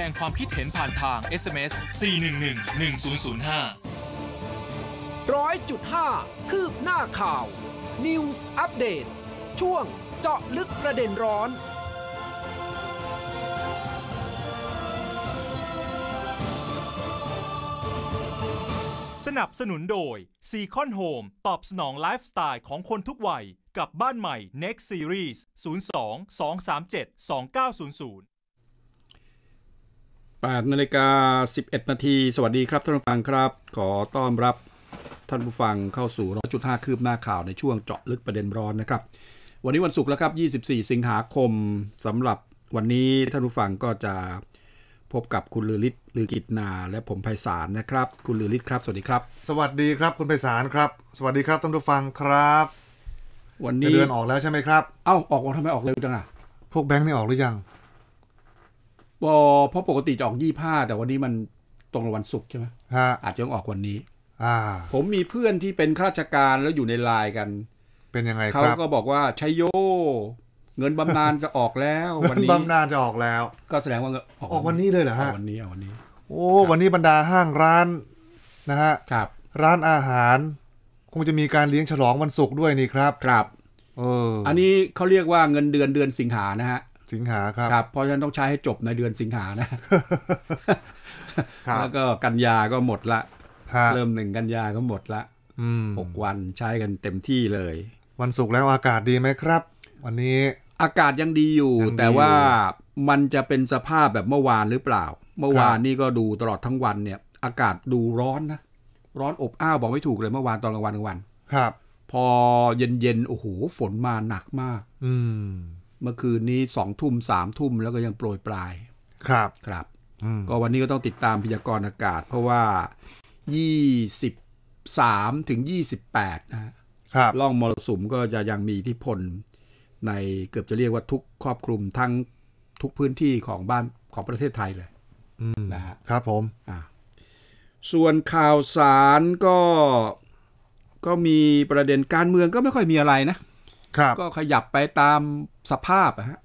ดงความคิดเห็นผ่านทาง SMS 411 1005 100.5คืบหน้าข่าว News Update ช่วงเจาะลึกประเด็นร้อน สนับสนุนโดย c ีคอนโฮมตอบสนองไลฟ์สไตล์ของคนทุกวัยกับบ้านใหม่ Next Series 02 237 2900 8นาฬิกา11 นาที สวัสดีครับ ท่านผู้ฟังครับ ขอต้อนรับท่านผู้ฟังเข้าสู่ร้อจุดห้าคืบหน้าข่าวในช่วงเจาะลึกประเด็นร้อนนะครับ วันนี้วันศุกร์แล้วครับ 24 สิงหาคมสำหรับวันนี้ท่านผู้ฟังก็จะพบกับคุณลือฤทธิ์ลือกิจนา และผมไพศาลนะครับ คุณลือฤทธิ์ครับสวัสดีครับ สวัสดีครับคุณไพศาลครับสวัสดีครับท่านผู้ฟังครับวันนี้เดือนออกแล้วใช่ไหมครับ เอ้าออกวันทำไมออกเร็วจังอ่ะพวกแบงค์นี่ออกหรือยังเพราะปกติจะออกยี่ห้าแต่วันนี้มันตรงวันศุกร์ใช่ไหมอาจจะต้องออกวันนี้ อ่า ผมมีเพื่อนที่เป็นข้าราชการแล้วอยู่ในไลน์กัน เป็นยังไงครับเขาก็บอกว่าชัยโย เงินบำนาญจะออกแล้ววันนี้บำนาญจะออกแล้ว ก็แสดงว่าออกวันนี้เลยเหรอฮะวันนี้ออกวันนี้ โอ้วันนี้บรรดาห้างร้านนะฮะ ครับ ร้านอาหาร คงจะมีการเลี้ยงฉลองวันศุกร์ด้วยนี่ครับ ครับ เออ อันนี้เขาเรียกว่าเงินเดือนเดือนสิงหานะฮะสิงหาครับครับเพราะฉะนั้นต้องใช้ให้จบในเดือนสิงหานะแล้วก็กันยาก็หมดละเริ่มหนึ่งกันยาก็หมดละหกวันใช้กันเต็มที่เลย วันศุกร์แล้วอากาศดีไหมครับ วันนี้อากาศยังดีอยู่ แต่ว่ามันจะเป็นสภาพแบบเมื่อวานหรือเปล่า เมื่อวานนี่ก็ดูตลอดทั้งวันเนี่ย อากาศดูร้อนนะ ร้อนอบอ้าวบอกไม่ถูกเลยเมื่อวานตอนกลางวันกลางวัน ครับ พอเย็นเย็นโอ้โหฝนมาหนักมาก อืมเมื่อคืนนี้สองทุ่มสามทุ่ม แล้วก็ยังโปรยปลาย ครับ ครับ ก็วันนี้ก็ต้องติดตามพยากรณ์อากาศเพราะว่ายี่สิบสามถึงยี่สิบแปดนะครับ ล่องมรสุมก็จะยังมีที่พลในเกือบจะเรียกว่าทุกครอบคลุมทั้ง ทุกพื้นที่ของบ้านของประเทศไทยเลยนะะครับผม ส่วนข่าวสารก็ ก็มีประเด็นการเมืองก็ไม่ค่อยมีอะไรนะ ครับ ก็ขยับไปตามสภาพอะฮะ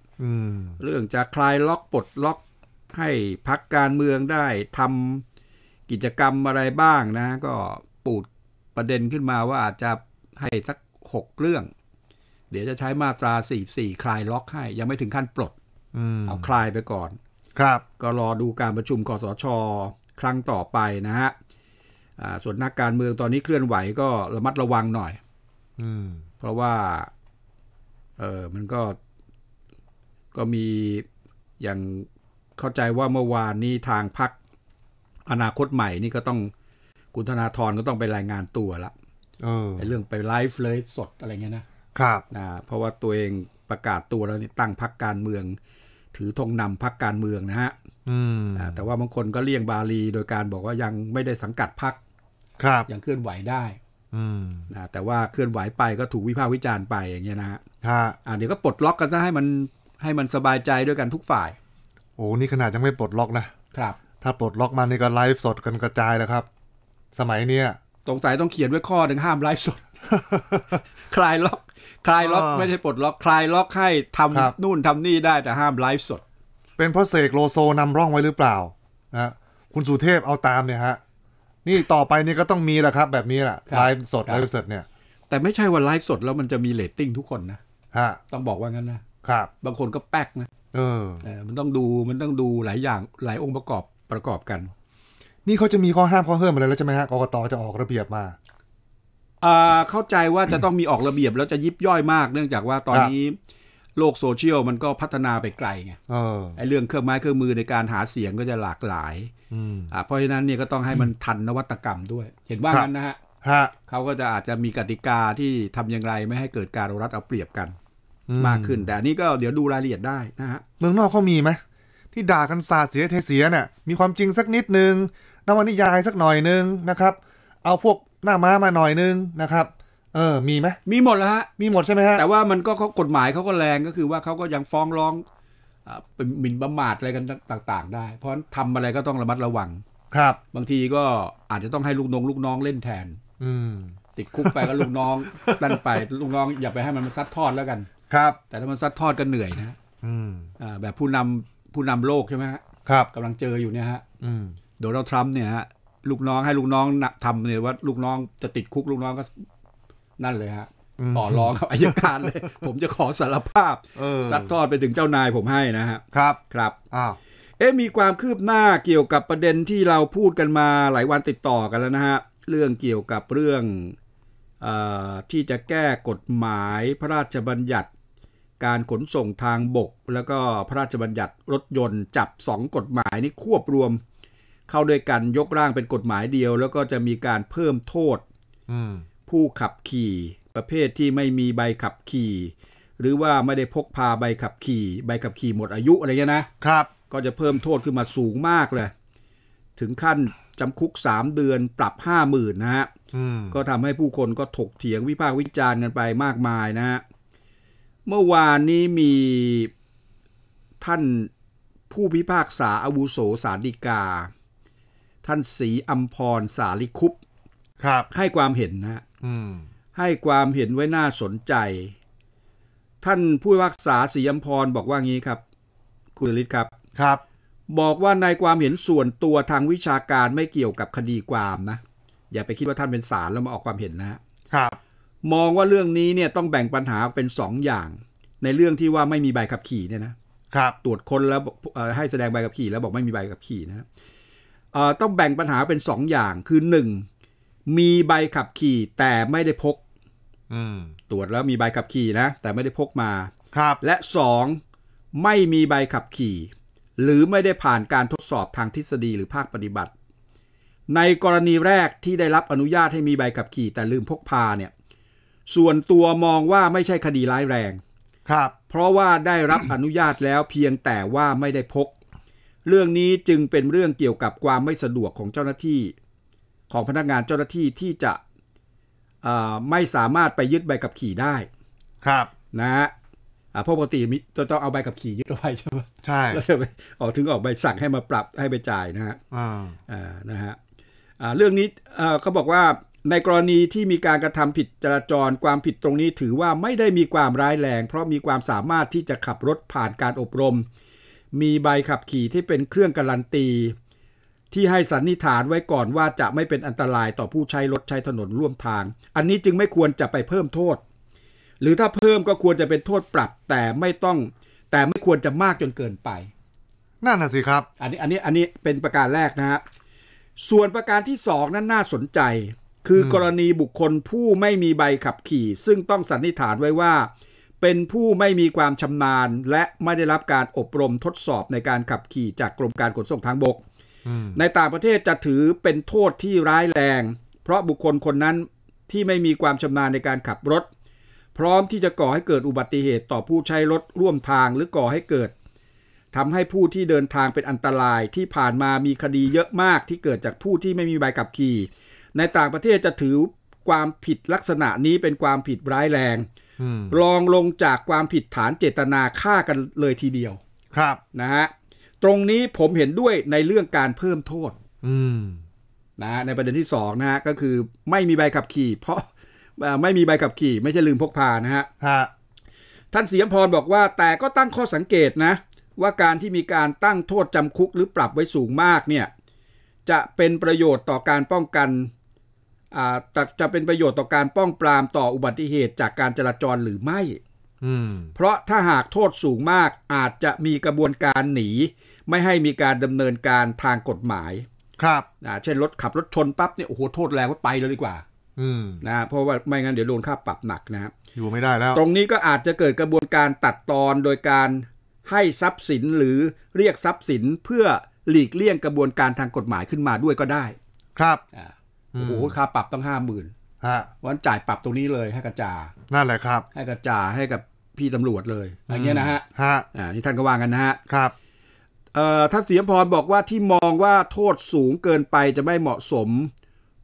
เรื่องจะคลายล็อกปลดล็อกให้พักการเมืองได้ทำกิจกรรมอะไรบ้างนะ ก็ปูดประเด็นขึ้นมาว่าอาจจะให้สักหกเรื่อง เดี๋ยวจะใช้มาตราสี่สี่คลายล็อกให้ ยังไม่ถึงขั้นปลดเอาคลายไปก่อน ครับ ก็รอดูการประชุมกสชครั้งต่อไปนะฮะส่วนนักการเมืองตอนนี้เคลื่อนไหวก็ระมัดระวังหน่อยเพราะว่า เออมันก็ก็มีอย่างเข้าใจว่าเมื่อวานนี้ทางพักอนาคตใหม่นี่ก็ต้องคุณธนาธรก็ต้องไปรายงานตัวละ เออเรื่องไปไลฟ์เลยสดอะไรเงี้ยนะครับนะ เพราะว่าตัวเองประกาศตัวแล้วนี่ตั้งพักการเมือง ถือธงนำพักการเมืองนะฮะอแต่ว่าบางคนก็เลี่ยงบาลีโดยการบอกว่ายังไม่ได้สังกัดพักครับยังเคลื่อนไหวได้นะแต่ว่าเคลื่อนไหวไปก็ถูกวิพากษ์วิจารณ์ไปอย่างเงี้ยนะฮะเดี๋ยวก็ปลดล็อกกันซะให้มันให้มันสบายใจด้วยกันทุกฝ่าย โอ้นี่ขนาดยังไม่ปลดล็อกนะ ครับ ถ้าปลดล็อกมานี่ก็ไลฟ์สดกันกระจายแล้วครับ สมัยเนี้ยสงสัยต้องเขียนไว้ข้อหนึ่งห้ามไลฟ์สด คลายล็อกคลายล็อกไม่ใช่ปลดล็อกคลายล็อกให้ทำนู่นทำนี่ได้แต่ห้ามไลฟ์สด เป็นเพราะเสกโลโซนำร่องไว้หรือเปล่า นะ คุณสุเทพเอาตามเนี่ยฮะ นี่ต่อไปนี่ก็ต้องมีแหละครับแบบนี้แหละ ไลฟ์สด ไลฟ์สด เนี่ย แต่ไม่ใช่ว่าไลฟ์สด แล้วมันจะมีเลตติ้งทุกคนนะ ฮะ ต้องบอกว่างั้นนะครับบางคนก็แป๊กนะเออมันต้องดูมันต้องดูหลายอย่างหลายองค์ประกอบประกอบกัน นี่เขาจะมีข้อห้ามข้อเพิ่มอะไรแล้วใช่ไหมฮะกรกตจะออกระเบียบมา อ่าเข้าใจว่าจะต้องมีออกระเบียบแล้วจะยิบย่อยมาก เนื่องจากว่าตอนนี้โลกโซเชียลมันก็พัฒนาไปไกลไงไอ้เรื่องเครื่องไม้เครื่องมือในการหาเสียงก็จะหลากหลายอ่า เพราะฉะนั้นเนี่ยก็ต้องให้มันทันนวัตกรรมด้วย เห็นว่างั้นนะฮะ เขาก็จะอาจจะมีกติกาที่ทำอย่างไรไม่ให้เกิดการรัดเอาเปรียบกันมากขึ้นแต่นี่ก็เดี๋ยวดูรายละเอียดได้นะฮะเมืองนอกเขามีไหมที่ด่ากันสาเสียเทเสียเนี่ยมีความจริงสักนิดนึงนวนิยายสักหน่อยนึงนะครับ เอาพวกหน้าม้ามาหน่อยนึงนะครับเออมีไหม มีหมดแล้วฮะมีหมดใช่ไหมฮะแต่ว่ามันก็เขากฎหมายเขาก็แรงก็คือว่าเขาก็ยังฟ้องร้องเป็นหมิ่นประมาทอะไรกันต่างๆได้เพราะทำอะไรก็ต้องระมัดระวังครับ บางทีก็อาจจะต้องให้ลูกน้องลูกน้องเล่นแทน อืติดคุกไปก็ลูกน้องตั้นไปลูกน้อง อย่าไปให้มันมาซัดทอดแล้วกันครับแต่ถ้ามันซัดทอดก็เหนื่อยนะอืมอ่าแบบผู้นำผู้นำโลกใช่ไหมฮะครับกำลังเจออยู่เนี่ยฮะโดนัลด์ทรัมป์เนี่ยฮะลูกน้องให้ลูกน้องทำเนี่ยว่าลูกน้องจะติดคุกลูกน้องก็นั่นเลยฮะต่อรองรับอายการเลย ผมจะขอสารภาพซัดทอดไปถึงเจ้านายผมให้นะฮะ ครับ ครับอ้าวเอ๊มีความคืบหน้าเกี่ยวกับประเด็นที่เราพูดกันมา หลายวันติดต่อกันแล้วนะฮะเรื่องเกี่ยวกับเรื่องอที่จะแก้กฎหมายพระราชบัญญัติการขนส่งทางบกแล้วก็พระราชบัญญัติรถยนต์จับ 2 กฎหมายนี้ควบรวม เข้าด้วยกันยกร่างเป็นกฎหมายเดียว แล้วก็จะมีการเพิ่มโทษผู้ขับขี่ประเภทที่ไม่มีใบขับขี่ หรือว่าไม่ได้พกพาใบขับขี่ใบขับขี่หมดอายุอะไรเงี้ยนะครับ ก็จะเพิ่มโทษขึ้นมาสูงมากเลย ถึงขั้นจำคุก 3 เดือนปรับห้าหมื่นนะฮะก็ทำให้ผู้คนก็ถกเถียงวิพากษ์วิจารณ์กันไปมากมายนะฮะเมื่อวานนี้มีท่านผู้พิพากษาอาวุโสสาริกา ท่านศรีอัมพรสาลิคุปครับ ให้ความเห็นนะให้ความเห็นไว้น่าสนใจ ท่านผู้พิพากษาศรีอัมพรบอกว่างี้ครับ คุณฤทธิ์ครับครับ บอกว่าในความเห็นส่วนตัวทางวิชาการไม่เกี่ยวกับคดีความนะอย่าไปคิดว่าท่านเป็นศาลแล้วมาออกความเห็นนะครับมองว่าเรื่องนี้เนี่ยต้องแบ่งปัญหาเป็น2ออย่าง ในเรื่องที่ว่าไม่มีใบขับขี่เนี่ยนะ ครับ ตรวจค้นแล้วให้แสดงใบขับขี่แล้วบอกไม่มีใบขับขี่นะต้องแบ่งปัญหาเป็น 2 อย่างคือ 1 มีใบขับขี่แต่ไม่ได้พกตรวจแล้วมีใบขับขี่นะ แต่ไม่ได้พกมา ครับ และ2ไม่มีใบขับขี่ หรือไม่ได้ผ่านการทดสอบทางทฤษฎีหรือภาคปฏิบัติ ในกรณีแรกที่ได้รับอนุญาตให้มีใบขับขี่ แต่ลืมพกพาเนี่ยส่วนตัวมองว่าไม่ใช่คดีร้ายแรง ครับ เพราะว่าได้รับอนุญาตแล้วเพียงแต่ว่าไม่ได้พก เรื่องนี้จึงเป็นเรื่องเกี่ยวกับความไม่สะดวกของเจ้าหน้าที่ของพนักงานเจ้าหน้าที่ที่จะไม่สามารถไปยึดใบขับขี่ได้ครับนะฮะเพราะปกติจะต้องเอาใบขับขี่ยึดเอาไปใช่ไหมใช่ แล้วจะไปออกถึงออกใบสั่งให้มาปรับให้ไปจ่ายนะฮะอ่านะฮะเรื่องนี้เขาบอกว่าในกรณีที่มีการกระทำผิดจราจรความผิดตรงนี้ถือว่าไม่ได้มีความร้ายแรงเพราะมีความสามารถที่จะขับรถผ่านการอบรม มีใบขับขี่ที่เป็นเครื่องการันตี ที่ให้สันนิษฐานไว้ก่อนว่าจะไม่เป็นอันตรายต่อผู้ใช้รถใช้ถนนร่วมทาง อันนี้จึงไม่ควรจะไปเพิ่มโทษ หรือถ้าเพิ่มก็ควรจะเป็นโทษปรับแต่ไม่ต้อง แต่ไม่ควรจะมากจนเกินไปนั่นน่ะสิครับอันนี้อันนี้อันนี้เป็นประการแรกนะฮะส่วนประการที่สองนั้นน่าสนใจคือกรณีบุคคลผู้ไม่มีใบขับขี่ ซึ่งต้องสันนิษฐานไว้ว่า เป็นผู้ไม่มีความชำนาญ และไม่ได้รับการอบรมทดสอบในการขับขี่จากกรมการขนส่งทางบกในต่างประเทศจะถือเป็นโทษที่ร้ายแรง เพราะบุคคลคนนั้นที่ไม่มีความชำนาญในการขับรถ พร้อมที่จะก่อให้เกิดอุบัติเหตุต่อผู้ใช้รถร่วมทางหรือก่อให้เกิดทำให้ผู้ที่เดินทางเป็นอันตรายที่ผ่านมามีคดีเยอะมากที่เกิดจากผู้ที่ไม่มีใบขับขี่ในต่างประเทศจะถือความผิดลักษณะนี้เป็นความผิดร้ายแรงรองลงจากความผิดฐานเจตนาฆ่ากันเลยทีเดียว ครับ นะฮะ ตรงนี้ผมเห็นด้วยในเรื่องการเพิ่มโทษนะ ในประเด็นที่สองนะฮะ ก็คือไม่มีใบขับขี่ เพราะไม่มีใบขับขี่ ไม่ใช่ลืมพกพานะฮะท่านเสียมพรบอกว่า แต่ก็ตั้งข้อสังเกตนะ ว่าการที่มีการตั้งโทษจำคุก หรือปรับไว้สูงมาก เนี่ย จะเป็นประโยชน์ต่อการป้องกันจะเป็นประโยชน์ต่อการป้องปรามต่ออุบัติเหตุจากการจราจรหรือไม่ เพราะถ้าหากโทษสูงมากอาจจะมีกระบวนการหนี ไม่ให้มีการดำเนินการทางกฎหมายครับนะเช่นรถขับรถชนปั๊บเนี่ยโอ้โหโทษแรงว่าไปเลยดีกว่านะเพราะว่าไม่งั้นเดี๋ยวโดนค่าปรับหนักนะอยู่ไม่ได้แล้ว ตรงนี้ก็อาจจะเกิดกระบวนการตัดตอนโดยการให้ทรัพย์สินหรือเรียกทรัพย์สิน เพื่อหลีกเลี่ยงกระบวนการทางกฎหมายขึ้นมาด้วยก็ได้ ครับโอ้โห ค่าปรับต้องห้าหมื่นะวันจ่ายปรับตรงนี้เลยให้กระจานั่นแหละครับ ให้กระจาให้กับพี่ตำรวจเลยอย่างเงี้ยนะฮะฮะอ่า นี่ท่านก็ว่างกันนะฮะ ครับเอ่อท่านเสียมพรบอกว่าที่มองว่าโทษสูงเกินไปจะไม่เหมาะสม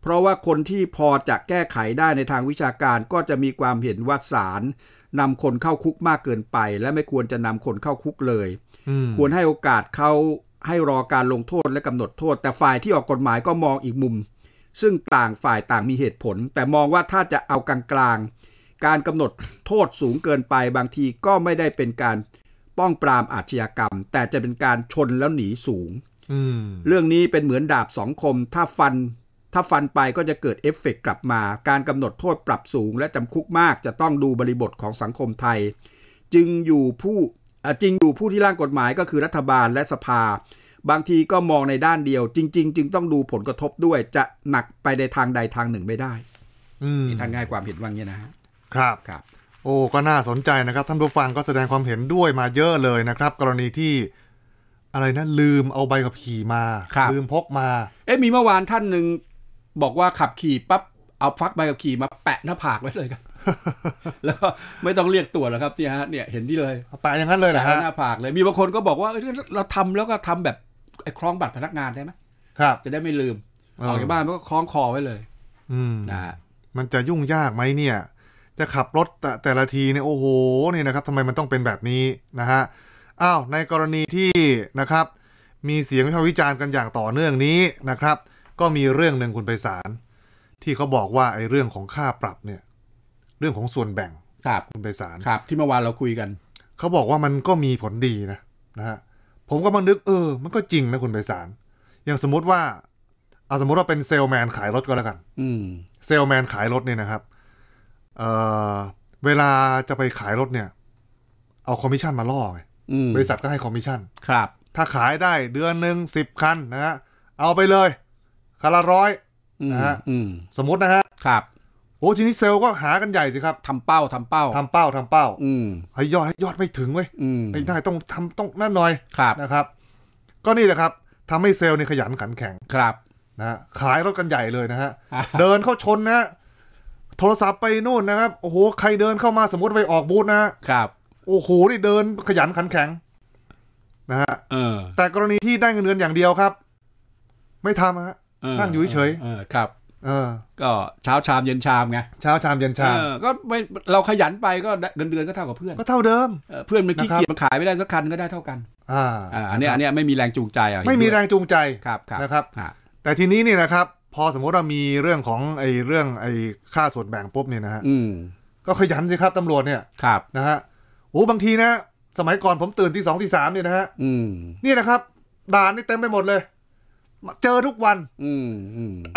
เพราะว่าคนที่พอจะแก้ไขได้ในทางวิชาการ ก็จะมีความเห็นว่าศาลนำคนเข้าคุกมากเกินไป และไม่ควรจะนำคนเข้าคุกเลย ควรให้โอกาสเขาให้รอการลงโทษและกำหนดโทษ แต่ฝ่ายที่ออกกฎหมายก็มองอีกมุมซึ่งต่างฝ่ายต่างมีเหตุผล แต่มองว่าถ้าจะเอากลางงการกำหนดโทษสูงเกินไปบางทีก็ไม่ได้เป็นการป้องปรามอาชญากรรม แต่จะเป็นการชนแล้วหนีสูงเรื่องนี้เป็นเหมือนดาบสองคม ถ้าฟัน ถ้าฟันไปก็จะเกิดเอฟเฟกกลับมา การกำหนดโทษปรับสูงและจำคุกมากจะต้องดูบริบทของสังคมไทย จึงอยู่ผู้จริงอยู่ผู้ที่ร่างกฎหมายก็คือรัฐบาลและสภาบางทีก็มองในด้านเดียวจริง ๆ จึงต้องดูผลกระทบด้วยจะหนักไปในทางใดทางหนึ่งไม่ได้ทางง่ายความเห็นว่างี้นะครับครับ โอ้ก็น่าสนใจนะครับท่านผู้ฟังก็แสดงความเห็นด้วยมาเยอะเลยนะครับ กรณีที่อะไรนะ ลืมเอาใบขับขี่มาลืมพกมา เอ๊ะมีเมื่อวานท่านหนึ่งบอกว่าขับขี่ปั๊บเอาฟักใบขับขี่มาแปะหน้าผากไว้เลยครับ แล้วก็ไม่ต้องเรียกตรวจแล้วครับเนี่ยฮะเนี่ย เห็นที่เลยแปะอย่างนั้นเลยเหรอฮะหน้าผากเลยมีบางคนก็บอกว่าเราทำแล้วก็ทำแบบไอ้คล้องบัตรพนักงานได้ไหมครับ จะได้ไม่ลืมออกจากบ้านมันก็คล้องคอไว้เลย อืมนะมันจะยุ่งยากไหมเนี่ย จะขับรถแต่แตละทีเนี่ย โอ้โหนี่นะครับทำไมมันต้องเป็นแบบนี้นะฮะอ้าวในกรณีที่นะครับ มีเสียงวิพากษ์วิจารณ์กันอย่างต่อเนื่องนี้นะครับ ก็มีเรื่องหนึ่งคุณไปสารที่เขาบอกว่าไอ้เรื่องของค่าปรับเนี่ย เรื่องของส่วนแบ่งครับคุณไปสารครับ ที่เมื่อวานเราคุยกันเขาบอกว่ามันก็มีผลดีนะนะฮะผมก็มานึกเออ มันก็จริงนะคุณไพศาลอย่างสมมติว่าเอาสมมติว่าเป็นเซลแมนขายรถก็แล้วกันอเซลแมนขายรถเนี่ยนะครับเออเวลาจะไปขายรถเนี่ย เอาคอมมิชชั่นมาล่อไงบริษัทก็ให้คอมมิชชั่น ครับ ถ้าขายได้เดือนหนึ่งสิบคัน นะฮะ เอาไปเลยคันละร้อยนะฮะสมมตินะฮะครับโอ้ทีนี้เซลล์ก็หากันใหญ่สิครับทำเป้าทำเป้าทำเป้าทำเป้าอืมให้ยอดให้ยอดไม่ถึงเว้ยไอ้ได้ต้องทำต้องนั่นหน่อยนะครับ ก็นี่แหละครับทำให้เซลล์นี่ขยันขันแข็ง ครับ นะขายรถกันใหญ่เลยนะฮะเดินเข้าชนนะโทรศัพท์ไปนู่นนะครับโอ้โหใครเดินเข้ามาสมมติไปออกบูธนะครับโอ้โหนี่เดิน ขยันขันแข็ง นะฮะแต่กรณีที่ได้เงินเดือนอย่างเดียวครับ ไม่ทำฮะนั่งอยู่เฉยครับก็เช้าชามเย็นชามไงเช้าชามเย็นชามก็ไม่เราขยันไปก็เดือนเดือนก็เท่ากับเพื่อนก็เท่าเดิมเพื่อนมันขี้เกียจมันขายไม่ได้สักคันก็ได้เท่ากัน อ่าอันนี้อันนี้ไม่มีแรงจูงใจอ่ะไม่มีแรงจูงใจครับนะครับ แต่ทีนี้เนี่ยนะครับ พอสมมติเรามีเรื่องของไอ้เรื่องไอ้ค่าส่วนแบ่งปุ๊บเนี่ยนะฮะก็ขยันสิครับตำรวจเนี่ยครับนะฮะโอ้บางทีนะสมัยก่อนผมตื่นที่สองที่สามเนี่ยนะฮะนี่นะครับด่านนี่เต็มไปหมดเลยเจอทุกวัน อืม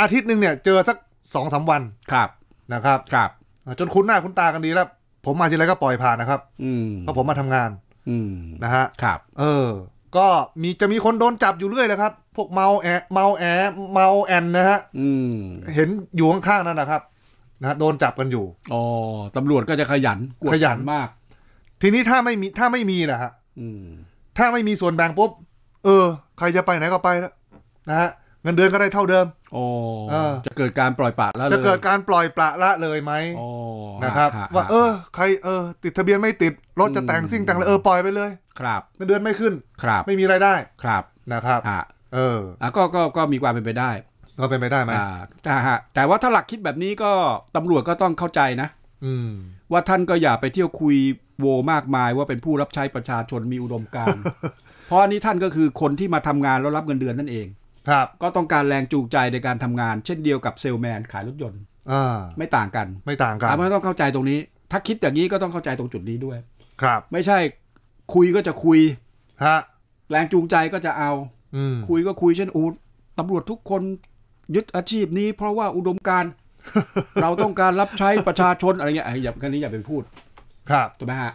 อาทิตย์หนึ่งเนี่ยเจอสักสองสาวัน ครับ นะครับ ครับ จนคุ้นหน้าคุ้นตากันดีแล้ว ผมมาทีไรก็ปล่อยผ่านนะครับ อืมเพราะผมมาทำงาน อืม นะฮะ ครับ เออ ก็มีจะมีคนโดนจับอยู่เรื่อยแหละครับ พวกเมาแอเมาแอเมาแอนนะฮะ อืม เห็นอยู่ข้างๆนั่นนะครับนะโดนจับกันอยู่ อ๋อตำรวจก็จะขยันขยันมาก ทีนี้ถ้าไม่มีถ้าไม่มีนะฮะถ้าไม่มีส่วนแบ่งปุ๊บ เออ ใครจะไปไหนก็ไปแล้วนะฮะเงินเดือนก็ได้เท่าเดิม โอ้จะเกิดการปล่อยปละละเลยจะเกิดการปล่อยปละละเลยไหมนะครับ ว่าเออใครเออ ติดทะเบียนไม่ติดรถจะแต่งซิ่งแต่งเลยเออปล่อยไปเลย ครับ เงินเดือนไม่ขึ้นครับไม่มีรายได้ครับนะครับเอออ่ะก็ก็ก็มีความเป็นไปได้ ก็เป็นไปได้ไหมแต่ฮะแต่ว่าถ้าหลักคิดแบบนี้ก็ตำรวจก็ต้องเข้าใจนะ อืมว่าท่านก็อย่าไปเที่ยวคุยโวมากมาย ว่าเป็นผู้รับใช้ประชาชนมีอุดมการณ์เพราะนี้ท่านก็คือคนที่มาทำงานแล้วรับเงินเดือนนั่นเองครับก็ต้องการแรงจูงใจในการทำงาน เช่นเดียวกับเซลแมนขายรถยนต์ไม่ต่างกัน ไม่ต่างกันเราต้องเข้าใจตรงนี้ ถ้าคิดอย่างนี้ก็ต้องเข้าใจตรงจุดนี้ด้วย ครับ ไม่ใช่คุยก็จะคุยฮะแรงจูงใจก็จะเอาอคุยก็คุยเช่นอูตำรวจทุกคนยึดอาชีพนี้ เพราะว่าอุดมการเราต้องการรับใช้ประชาชนอะไรเงี้ยอย่ากันนี้อย่าไปพูด ครับถูกไหมฮะ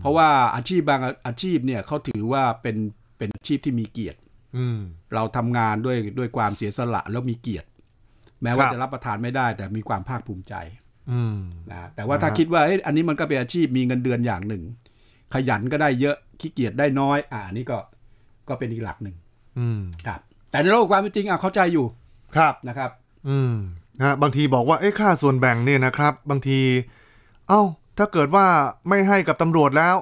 เพราะว่าอาชีพบางอาชีพเนี่ยเขาถือว่าเป็นเป็นอาชีพที่มีเกียรติเราทำงานด้วยด้วยความเสียสละ แล้วมีเกียรติ แม้ว่า จะ รับประทานไม่ได้ แต่มีความภาคภูมิใจนะแต่ว่าถ้าคิดว่าอันนี้มันก็เป็นอาชีพมีเงินเดือนอย่างหนึ่ง ขยันก็ได้เยอะขี้เกียจได้น้อย อ่านี่ก็ก็เป็นอีกหลักหนึ่งครับ แต่ในโลกความเป็นจริงอ่ะเข้าใจอยู่ครับนะครับ อืมนะบางทีบอกว่าเอ้ค่าส่วนแบ่งเนี่ยนะครับ บางที เอ้า ถ้าเกิดว่าไม่ให้กับตำรวจแล้ว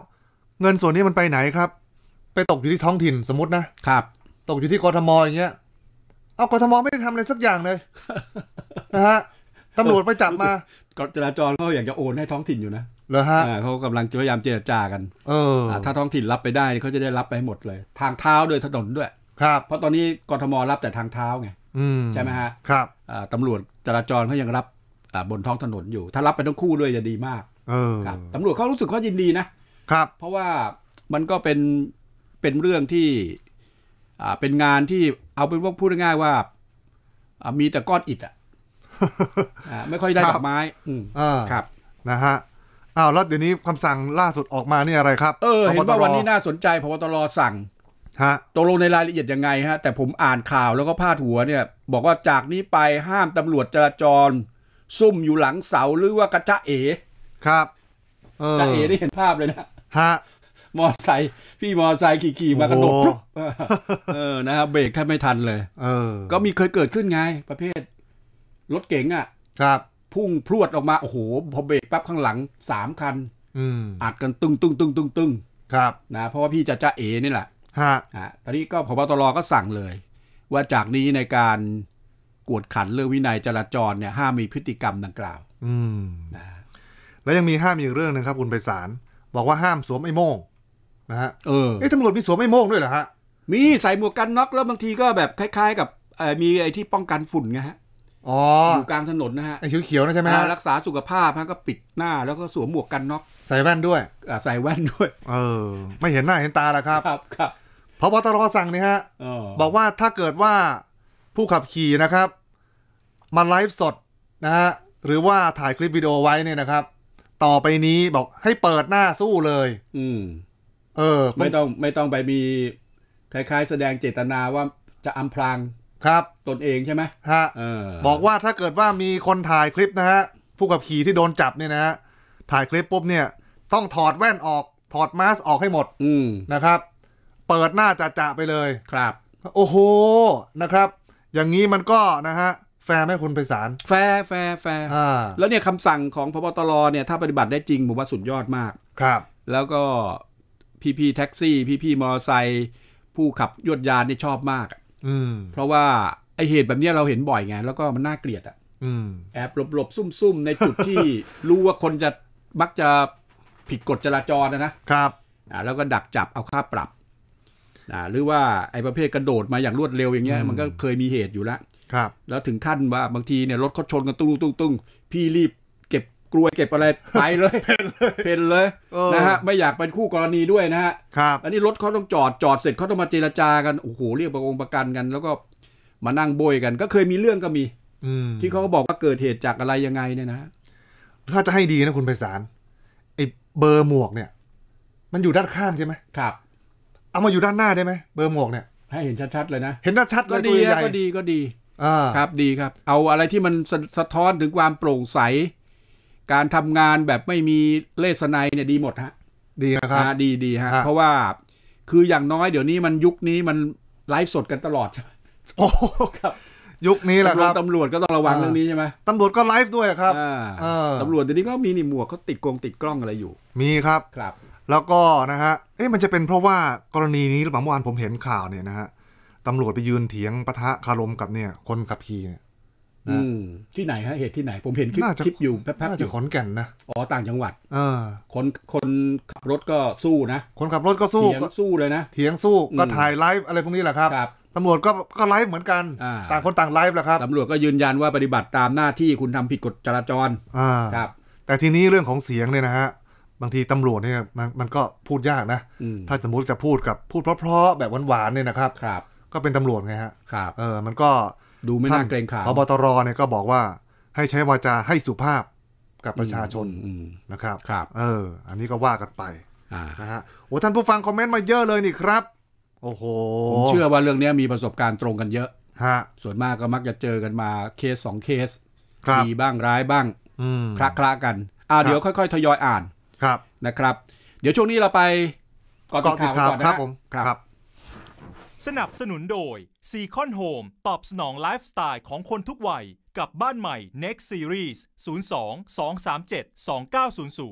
เงินส่วนนี้มันไปไหนครับ ไปตกอยู่ที่ท้องถิ่นสมมตินะครับตกอยู่ที่กรทมอย่างเงี้ยเอากรทมไม่ได้ทำอะไรสักอย่างเลยนะฮะตำรวจไปจับมากจราจรเขาอยากจะโอนให้ท้องถิ่นอยู่นะ เหรอฮะเขากำลังพยายามเจรจากันเออถ้าท้องถิ่นรับไปได้เขาจะได้รับไปหมดเลย ทางเท้าด้วยถนนด้วยครับ เพราะตอนนี้กรทมรับแต่ทางเท้าไงใช่ไหมฮะครับตำรวจจราจรเขายังรับบนท้องถนนอยู่ ถ้ารับไปทั้งคู่ด้วยจะดีมากครับตำรวจเขารู้สึกเขายินดีนะครับ เพราะว่ามันก็เป็นเป็นเรื่องที่เป็นงานที่เอาเป็นว่าพูดง่ายว่า มีแต่ก้อนอิดอ่ะไม่ค่อยได้ดอกไม้ครับ นะฮะอ้าวแล้วเดี๋ยวนี้คำสั่งล่าสุดออกมานี่อะไรครับเออเห็นว่าวันนี้น่าสนใจพบตรสั่งฮะตกลงในรายละเอียดยังไงฮะแต่ผมอ่านข่าวแล้วก็พาดหัวเนี่ย บอกว่าจากนี้ไปห้ามตำรวจจราจรซุ่มอยู่หลังเสาหรือว่ากระจะเอครับกระเอได้เห็นภาพเลยนะฮะมอไซค์พี่มอไซค์ขี่ๆ มากระโดดปุ๊บเออ นะครับเบรกแทบไม่ทันเลย เออ ก็มีเคยเกิดขึ้นไง ประเภท รถเก๋งอ่ะ ครับ พุ่งพรวดออกมาโอ้โหพอเบรกปั๊บข้างหลังสามคันอัดกันตึงตึงตึงตึงตึงครับ นะ เพราะว่าพี่จะจ้าเอนี่แหละฮะตอนนี้ก็พบตรก็สั่งเลย ว่าจากนี้ในการกวดขันเรื่องวินัยจราจรเนี่ยห้ามมีพฤติกรรมดังกล่าว อืมนะแล้วยังมีห้ามอีกเรื่องหนึ่งครับคุณไปสารบอกว่าห้ามสวมไอ้โม่งนะฮะเออเอตำรวจมีสวมไม่โม่งด้วยเหรอฮะ มีใส่หมวกกันน็อกแล้วบางทีก็แบบคล้ายๆ กับมีไอ้ที่ป้องกันฝุ่นไงฮะอยู่กลางถนนนะฮะ ไอ้เขียวๆนะใช่ไหมรักษาสุขภาพฮะก็ปิดหน้าแล้วก็สวมหมวกกันน็อก ใส่แว่นด้วยใส่แว่นด้วย เออ ไม่เห็นหน้าเห็นตาแล้วครับ ครับครับพราะบตรสั่งนี่ฮะบอกว่าถ้าเกิดว่าผู้ขับขี่นะครับมาไลฟ์สดนะฮะ หรือว่าถ่ายคลิปวิดีโอไว้เนี่ยนะครับ ต่อไปนี้บอกให้เปิดหน้าสู้เลย อืเออไม่ต้องไม่ต้องไปมีคล้ายๆ แสดงเจตนาว่าจะอาพรางครับตนเองใช่ไหมฮะบอกว่าถ้าเกิดว่ามีคนถ่ายคลิปนะฮะผู้ขับขี่ที่โดนจับเนี่ยนะฮะถ่ายคลิปปุ๊บเนี่ย ต้องถอดแว่นออกถอดมาสออกให้หมดอืนะครับ เปิดหน้าจ่าาไปเลยครับ โอ้โหนะครับ อย่างนี้มันก็นะฮะแฟร์ไหมคุณไปศาลแฟร์แฟร์แฟร์แล้วเนี่ยคำสั่งของพบตรเนี่ยถ้าปฏิบัติได้จริงผมว่าสุดยอดมากครับ แล้วก็พี่ๆแท็กซี่ พี่ๆมอเตอร์ไซค์ผู้ขับยวดยานนี่ชอบมาก อืมเพราะว่าไอเหตุแบบนี้เราเห็นบ่อยไงแล้วก็มันน่าเกลียดอ่ะแอบหลบๆซุ่ม ๆ ในจุดที่รู้ว่าคนจะมักจะผิดกฎจราจรนะนะครับอ่าแล้วก็ดักจับเอาค่าปรับอ่าหรือว่าไอประเภทกระโดดมาอย่างรวดเร็วอย่างเงี้ยมันก็เคยมีเหตุอยู่แล้วครับ แล้วถึงขั้นว่าบางทีเนี่ยรถเขาชนกันตุ้งตุ้งตุ้งพี่รีบกลัวเก็บอะไรไปเลยเป็นเลย นะฮะ ไม่อยากเป็นคู่กรณีด้วยนะฮะครับอันนี้รถเขาต้องจอดจอดเสร็จเขาต้องมาเจรจากัน โอ้โหเรียกประองประกันกัน แล้วก็มานั่งโบยกันก็เคยมีเรื่องก็มีที่เขาก็บอกว่าเกิดเหตุจากอะไรยังไงเนี่ยนะ ถ้าจะให้ดีนะคุณไพศาล ไอ้เบอร์หมวกเนี่ย มันอยู่ด้านข้างใช่ไหมครับ เอามาอยู่ด้านหน้าได้ไหมเบอร์หมวกเนี่ยให้เห็นชัดๆเลยนะ เห็นชัดๆเลยตัดใก็ดีก็ดีครับดีครับ เอาอะไรที่มันสะท้อนถึงความโปร่งใสการทำงานแบบไม่มีเลสไนเนี่ยดีหมดฮะ ดีนะครับดีดีฮะเพราะว่า คืออย่างน้อยเดี๋ยวนี้มันยุคนี้มันไลฟ์สดกันตลอดโอ้ครับ ยุคนี้แหละครับตำรวจก็ต้องระวังเรื่องนี้ใช่ไหมตำรวจก็ไลฟ์ด้วยครับตำรวจเดี๋ยวนี้ก็มีนี่หมวกเขาติดกงติดกล้องอะไรอยู่ มีครับครับ แล้วก็นะฮะเอ๊ะมันจะเป็นเพราะว่ากรณีนี้หรือเปล่าเมื่อวานผมเห็นข่าวเนี่ยนะฮะตำรวจไปยืนเถียงปะทะคารมกับเนี่ย คนขับขี่เนี่ยอที่ไหนฮะเหตุที่ไหนผมเห็นคลิปคลิปอยู่แป๊บๆอยู่ขอนแก่นนะอ๋อต่างจังหวัดอคนคนขับรถก็สู้นะคนขับรถก็สู้เถียงสู้เลยนะ เถียงสู้ก็ถ่ายไลฟ์อะไรพวกนี้แหละครับตำรวจก็ก็ไลฟ์เหมือนกัน ต่างคนต่างไลฟ์แหละครับตำรวจก็ยืนยันว่าปฏิบัติตามหน้าที่คุณทำผิดกฎจราจรครับแต่ทีนี้เรื่องของเสียงเนี่ยนะฮะบางทีตำรวจเนี่ยมันมันก็พูดยากนะ ถ้าสมมติจะพูดกับพูดเพราะๆแบบหวานๆเนี่ยนะครับรบก็เป็นตำรวจไงฮะเออมันก็ดูไม่น่าเกรงขามพบตรเนี่ยก็บอกว่า ให้ใช้วาจาให้สุภาพกับประชาชนนะครับครับ เออ อันนี้ก็ว่ากันไปนะฮะโอ้ท่านผู้ฟังคอมเมนต์มาเยอะเลยนี่ครับ โอ้โหผมเชื่อว่าเรื่องนี้มีประสบการณ์ตรงกันเยอะฮะ ส่วนมากก็มักจะเจอกันมาเคสสองเคสดีบ้างร้ายบ้างคละคละกันอ่าเดี๋ยวค่อยๆทยอยอ่านครับนะครับ เดี๋ยวช่วงนี้เราไปก่อนติดข่าวก่อนนะครับผมครับ สนับสนุนโดยซีคอนโฮมตอบสนองไลฟ์สไตล์ของคนทุกวัย กับบ้านใหม่ Next Series 02 237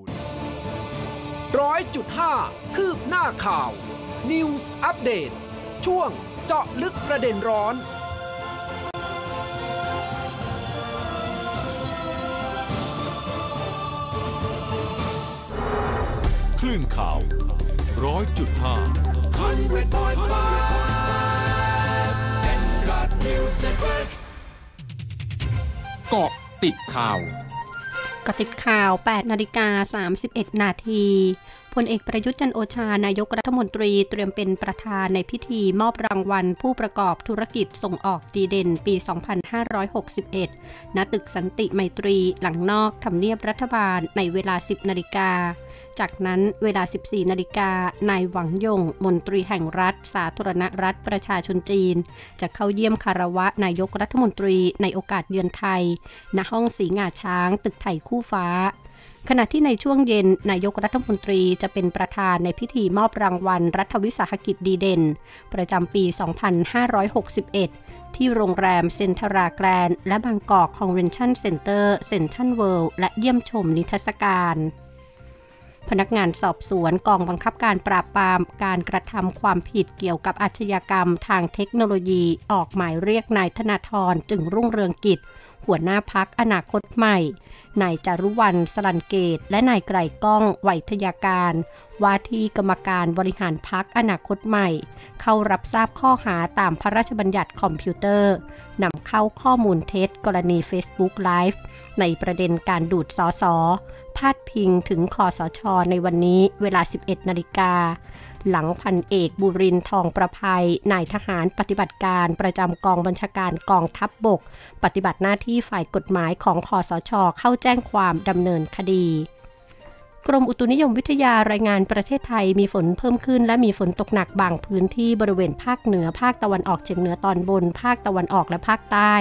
2900ร้อยจุดห้าคืบหน้าข่าว News Update ช่วงเจาะลึกประเด็นร้อน คลื่นข่าวร้อยจุดห้าเกาะติดข่าวกาะติดข่าว8นาฬิกา31 นาทีพลเอกประยุทธ์จันโอชานายกรัฐมนตรีเตรียมเป็นประธานในพิธีมอบรางวัลผู้ประกอบธุรกิจส่งออกดีเด่นปี 2561ณตึกสันติไมตรีหลังนอกทำเนียบรัฐบาลในเวลา 10 นาฬิกาจากนั้นเวลา 14 นาฬิกานายหวังยง มนตรีแห่งรัฐ สาธารณรัฐประชาชนจีน จะเข้าเยี่ยมคารวะ นายกรัฐมนตรีในโอกาสเยือนไทย ณ ห้องสีงาช้าง ตึกไทยคู่ฟ้า ขณะที่ในช่วงเย็น นายกรัฐมนตรีจะเป็นประธานในพิธีมอบรางวัลรัฐวิสาหกิจดีเด่น ประจำปี 2561 ที่โรงแรมเซนทราแกรนและบางกอกคอนเวนชั่นเซ็นเตอร์เซ็นทรัลเวิลด์และเยี่ยมชมนิทรรศการพนักงานสอบสวนกองบังคับการปราบปรามการกระทำความผิดเกี่ยวกับอาชญากรรมทางเทคโนโลยี ออกหมายเรียกนายธนาธรจึงรุ่งเรืองกิจ หัวหน้าพักอนาคตใหม่นายจารุวรรณสลันเกต และนายไกรก้องไววทยาการว่าที่กรรมการบริหารพักอนาคตใหม่เข้ารับทราบข้อหาตามพระราชบัญญัติคอมพิวเตอร์นำเข้าข้อมูลเท็จกรณี Facebook Live ในประเด็นการดูดสอสอพาดพิงถึงคอสชอในวันนี้เวลา 11นาฬิกาหลังพันเอก บุรินทองประภัยนายทหารปฏิบัติการประจำกองบัญชาการกองทัพบบก ปฏิบัติหน้าที่ฝ่ายกฎหมายของคอสชอเข้าแจ้งความดำเนินคดีกรมอุตุนิยมวิทยารายงานประเทศไทยมีฝนเพิ่มขึ้นและมีฝนตกหนักบางพื้นที่บริเวณภาคเหนือภาคตะวันออกเฉียงเหนือตอนบนภาคตะวันออกและภาคใต้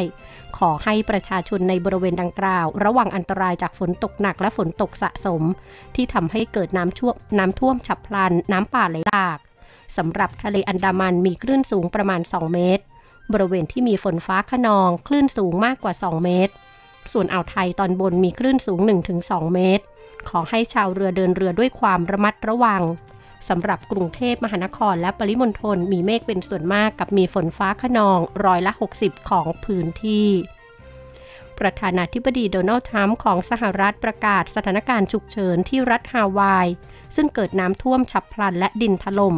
ขอให้ประชาชนในบริเวณดังกล่าว ระวังอันตรายจากฝนตกหนักและฝนตกสะสม ที่ทำให้เกิดน้ำช่วน้ำท่วมฉับพลันน้ำป่าไหลหลากสำหรับทะเลอันดามันมีคลื่นสูงประมาณ 2 เมตร บริเวณที่มีฝนฟ้าขนอง คลื่นสูงมากกว่า 2 เมตร ส่วนอ่าวไทยตอนบนมีคลื่นสูง 1-2 เมตรขอให้ชาวเรือเดินเรือด้วยความระมัดระวัง สำหรับกรุงเทพมหานครและปริมณฑลมีเมฆเป็นส่วนมากกับมีฝนฟ้าขนองร้อยละ 60 ของพื้นที่ ประธานาธิบดีโดนัลด์ทรัมป์ของสหรัฐประกาศสถานการณ์ฉุกเฉินที่รัฐฮาวาย ซึ่งเกิดน้ำท่วมฉับพลันและดินถลม่ม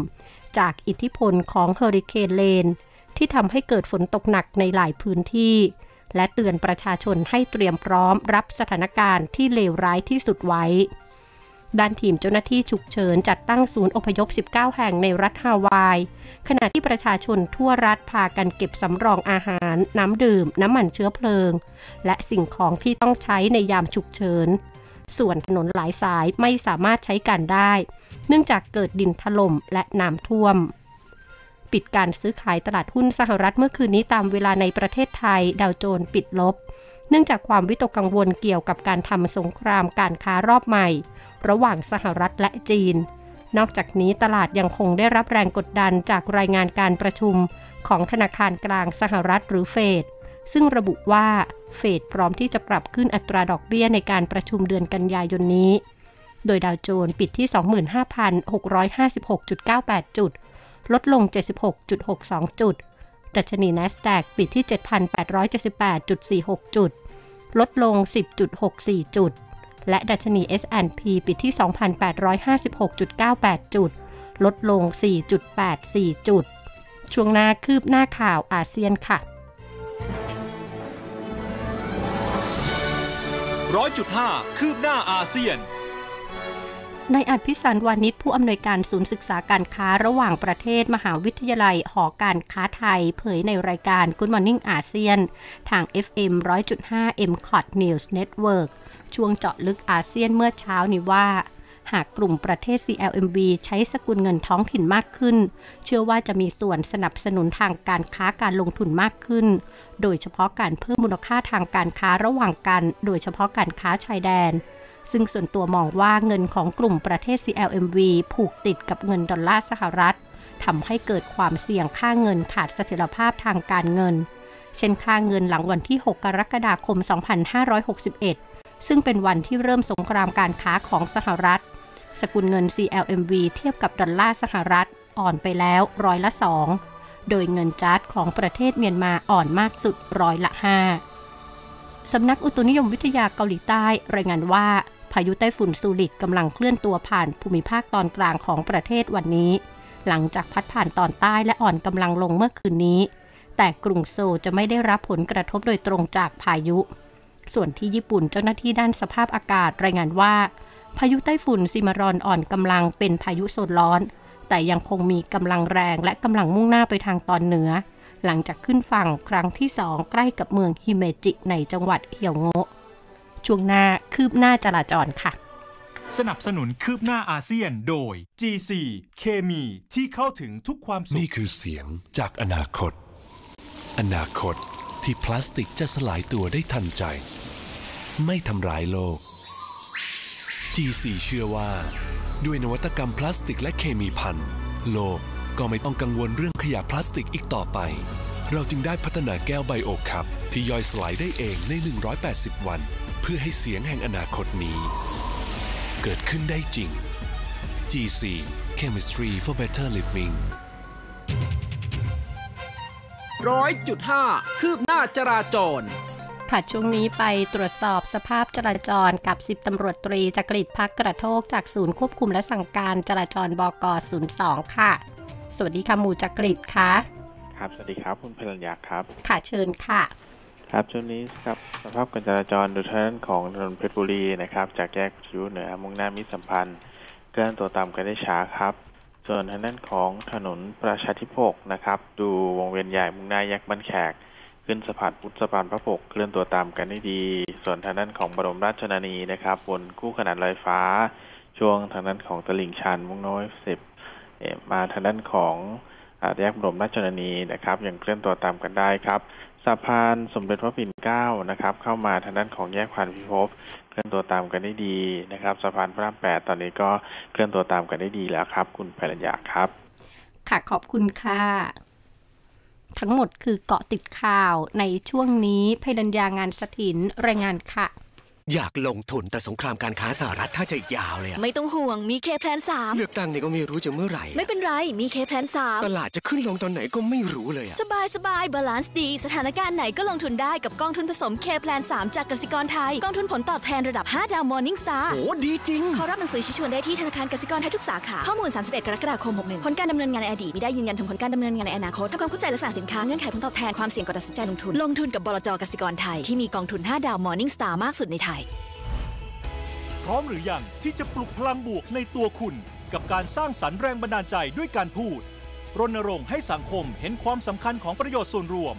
จากอิทธิพลของเฮอริเคนเลน ที่ทำให้เกิดฝนตกหนักในหลายพื้นที่และเตือนประชาชนให้เตรียมพร้อม รับสถานการณ์ที่เลวร้ายที่สุดไว้ ด้านทีมเจ้าหน้าที่ฉุกเฉินจัดตั้งศูนย์อพยพ 19 แห่งในรัฐฮาวาย ขณะที่ประชาชนทั่วรัฐ พากันเก็บสำรองอาหาร น้ำดื่ม น้ำมันเชื้อเพลิง และสิ่งของที่ต้องใช้ในยามฉุกเฉิน ส่วนถนนหลายสายไม่สามารถใช้การได้ เนื่องจากเกิดดินถล่มและน้ำท่วมปิดการซื้อขายตลาดหุ้นสหรัฐเมื่อคืนนี้ตามเวลาในประเทศไทยดาวโจนส์ปิดลบ เนื่องจากความวิตกกังวลเกี่ยวกับการทำสงครามการค้ารอบใหม่ ระหว่างสหรัฐและจีน นอกจากนี้ตลาดยังคงได้รับแรงกดดันจากรายงานการประชุม ของธนาคารกลางสหรัฐหรือเฟดซึ่งระบุว่า เฟดพร้อมที่จะปรับขึ้นอัตราดอกเบี้ยในการประชุมเดือนกันยายนนี้โดยดาวโจนส์ปิดที่25,656.98จุดลดลง 76.62 จุด ดัชนี NASDAQ ปิดที่ 7,878.46 จุด ลดลง 10.64 จุด และดัชนี S&P ปิดที่ 2,856.98 จุด ลดลง 4.84 จุด ช่วงหน้าคืบหน้าข่าวอาเซียนค่ะร้อยจุดห้าคืบหน้าอาเซียนนายอัดพิสารวานิชผู้อำนวยการศูนย์ศึกษาการค้าระหว่างประเทศมหาวิทยาลัยหอการค้าไทยเผยในรายการ Good Morning อาเซียน ทาง FM 100.5 m c o t News Network ช่วงเจาะลึกอาเซียนเมื่อเช้านี้ว่า หากกลุ่มประเทศ CLMV ใช้สกุลเงินท้องถิ่นมากขึ้น เชื่อว่าจะมีส่วนสนับสนุนทางการค้าการลงทุนมากขึ้น โดยเฉพาะการเพิ่มมูลค่าทางการค้าระหว่างกัน โดยเฉพาะการค้าชายแดนซึ่งส่วนตัวมองว่าเงินของกลุ่มประเทศ CLMV ผูกติดกับเงินดอลลาร์สหรัฐ ทำให้เกิดความเสี่ยงค่าเงินขาดเสถียรภาพทางการเงิน เช่นค่าเงินหลังวันที่ 6 กรกฎาคม 2561 ซึ่งเป็นวันที่เริ่มสงครามการค้าของสหรัฐ สกุลเงิน CLMV เทียบกับดอลลาร์สหรัฐ อ่อนไปแล้วร้อยละ 2 โดยเงินจาร์ดของประเทศเมียนมาอ่อนมากสุดร้อยละ 5สำนักอุตุนิยมวิทยาเกาหลีใต้รายงานว่าพายุไต้ฝุ่นซูริกกำลังเคลื่อนตัวผ่านภูมิภาคตอนกลางของประเทศวันนี้ หลังจากพัดผ่านตอนใต้และอ่อนกำลังลงเมื่อคืนนี้ แต่กรุงโซจะไม่ได้รับผลกระทบโดยตรงจากพายุ ส่วนที่ญี่ปุ่นเจ้าหน้าที่ด้านสภาพอากาศรายงานว่าพายุไต้ฝุ่นซิมารอนอ่อนกำลังเป็นพายุโซนร้อน แต่ยังคงมีกำลังแรงและกำลังมุ่งหน้าไปทางตอนเหนือ หลังจากขึ้นฝั่งครั้งที่สองใกล้กับเมืองฮิเมจิในจังหวัดเฮียวโงะช่วงหน้าคืบหน้าจราจรค่ะ สนับสนุนคืบหน้าอาเซียนโดย GC เคมีที่เข้าถึงทุกความสุขนี่คือเสียงจากอนาคต อนาคตที่พลาสติกจะสลายตัวได้ทันใจ ไม่ทำร้ายโลก GC เชื่อว่า ด้วยนวัตกรรมพลาสติกและเคมีพันโลกก็ไม่ต้องกังวลเรื่องขยะพลาสติกอีกต่อไป เราจึงได้พัฒนาแก้วไบโอคับที่ย่อยสลายได้เองใน 180 วันพื่อให้เสียงแห่งอนาคตนี้ เกิดขึ้นได้จริง GC Chemistry for Better Living ร้อยจุดห้าคืบหน้าจราจรค่ะช่วงนี้ไปตรวจสอบสภาพจราจรกับ10ตำรวจตรีจักริดพักกระโทกจากศูนย์ควบคุมและสั่งการจราจรบก02ค่ะ สวัสดีค่ะหมู่จักริดค่ะ ครับ สวัสดีครับคุณพลัญญาครับ ค่ะเชิญค่ะครับช่วงนี้ครับสภาพการจราจร โดยทานั้านของถนนเพชรบุรีนะครับ จากแยกชิวเหนือมุ่งหน้ามิสัมพันธ์เคลื่อนตัวตามกันได้ช้าครับ ส่วนทางด้านของถนนประชาธิปกนะครับ ดูวงเวียนใหญ่มุ่งหน้าแยกบ้านแขก ขึ้นสะพานพุทธสะพานพระปก เคลื่อนตัวตามกันได้ดี ส่วนทางด้านของบรมราชชนนีนะครับบนคู่ขนาดลอยฟ้า ช่วงทางด้านของตลิ่งชันมุ่งน้อยสิบมาทางด้านของแยกบรมราชชนนีนะครับยังเคลื่อนตัวตามกันได้ครับะพาน สมเด็จพระปิ่นเกล้านะครับ เข้ามาทางด้านของแยกพันพิภพเคลื่อนตัวตามกันได้ดีนะครับ สะพานพระรามแปดตอนนี้ก็เคลื่อนตัวตามกันได้ดีแล้วครับ คุณภรรยาครับค่ะขอบคุณค่ะ ทั้งหมดคือเกาะติดข่าวในช่วงนี้พยัญญางานสถินรายงานค่ะอยากลงทุน แต่สงครามการค้าสหรัฐถ้าจะยาวเลยอะไม่ต้องห่วงมีเคแพลนสามเลือกตั้งเนี่ยก็ไม่รู้จะเมื่อไหร่ ไม่เป็นไรมีเคแพลนสามตลาดจะขึ้นลงตอนไหนก็ไม่รู้เลยอะสบายสบายบาลานซ์ดี สถานการณ์ไหนก็ลงทุนได้กับกองทุนผสมเคแพลนสามจากกสิกรไทยกองทุนผลตอบแทนระดับ 5 ดาวมอร์นิ่งสตาร์โอ้ดีจริงขอรับหนังสือชี้ชวนได้ที่ธนาคารกสิกรไทยทุกสาขาข้อมูล31 กรกฎาคม 61 ผลการดำเนินงานในอดีตไม่ได้ยืนยันถึงผลการดำเนินงานในอนาคตทำความเข้าใจลักะสมสินค้าเงื่อนไขผลตอบแทนความเสี่ยงก่อตัดสินใจลงทุนลงทุนกับบลจกสิกรไทยที่มีกองทุน 5ดาวมอร์นิ่งสตาร์มากสุดในไทยพร้อมหรือยังที่จะปลุกพลังบวกในตัวคุณ กับการสร้างสรรค์แรงบันดาลใจด้วยการพูด รณรงค์ให้สังคมเห็นความสำคัญของประโยชน์ส่วนรวม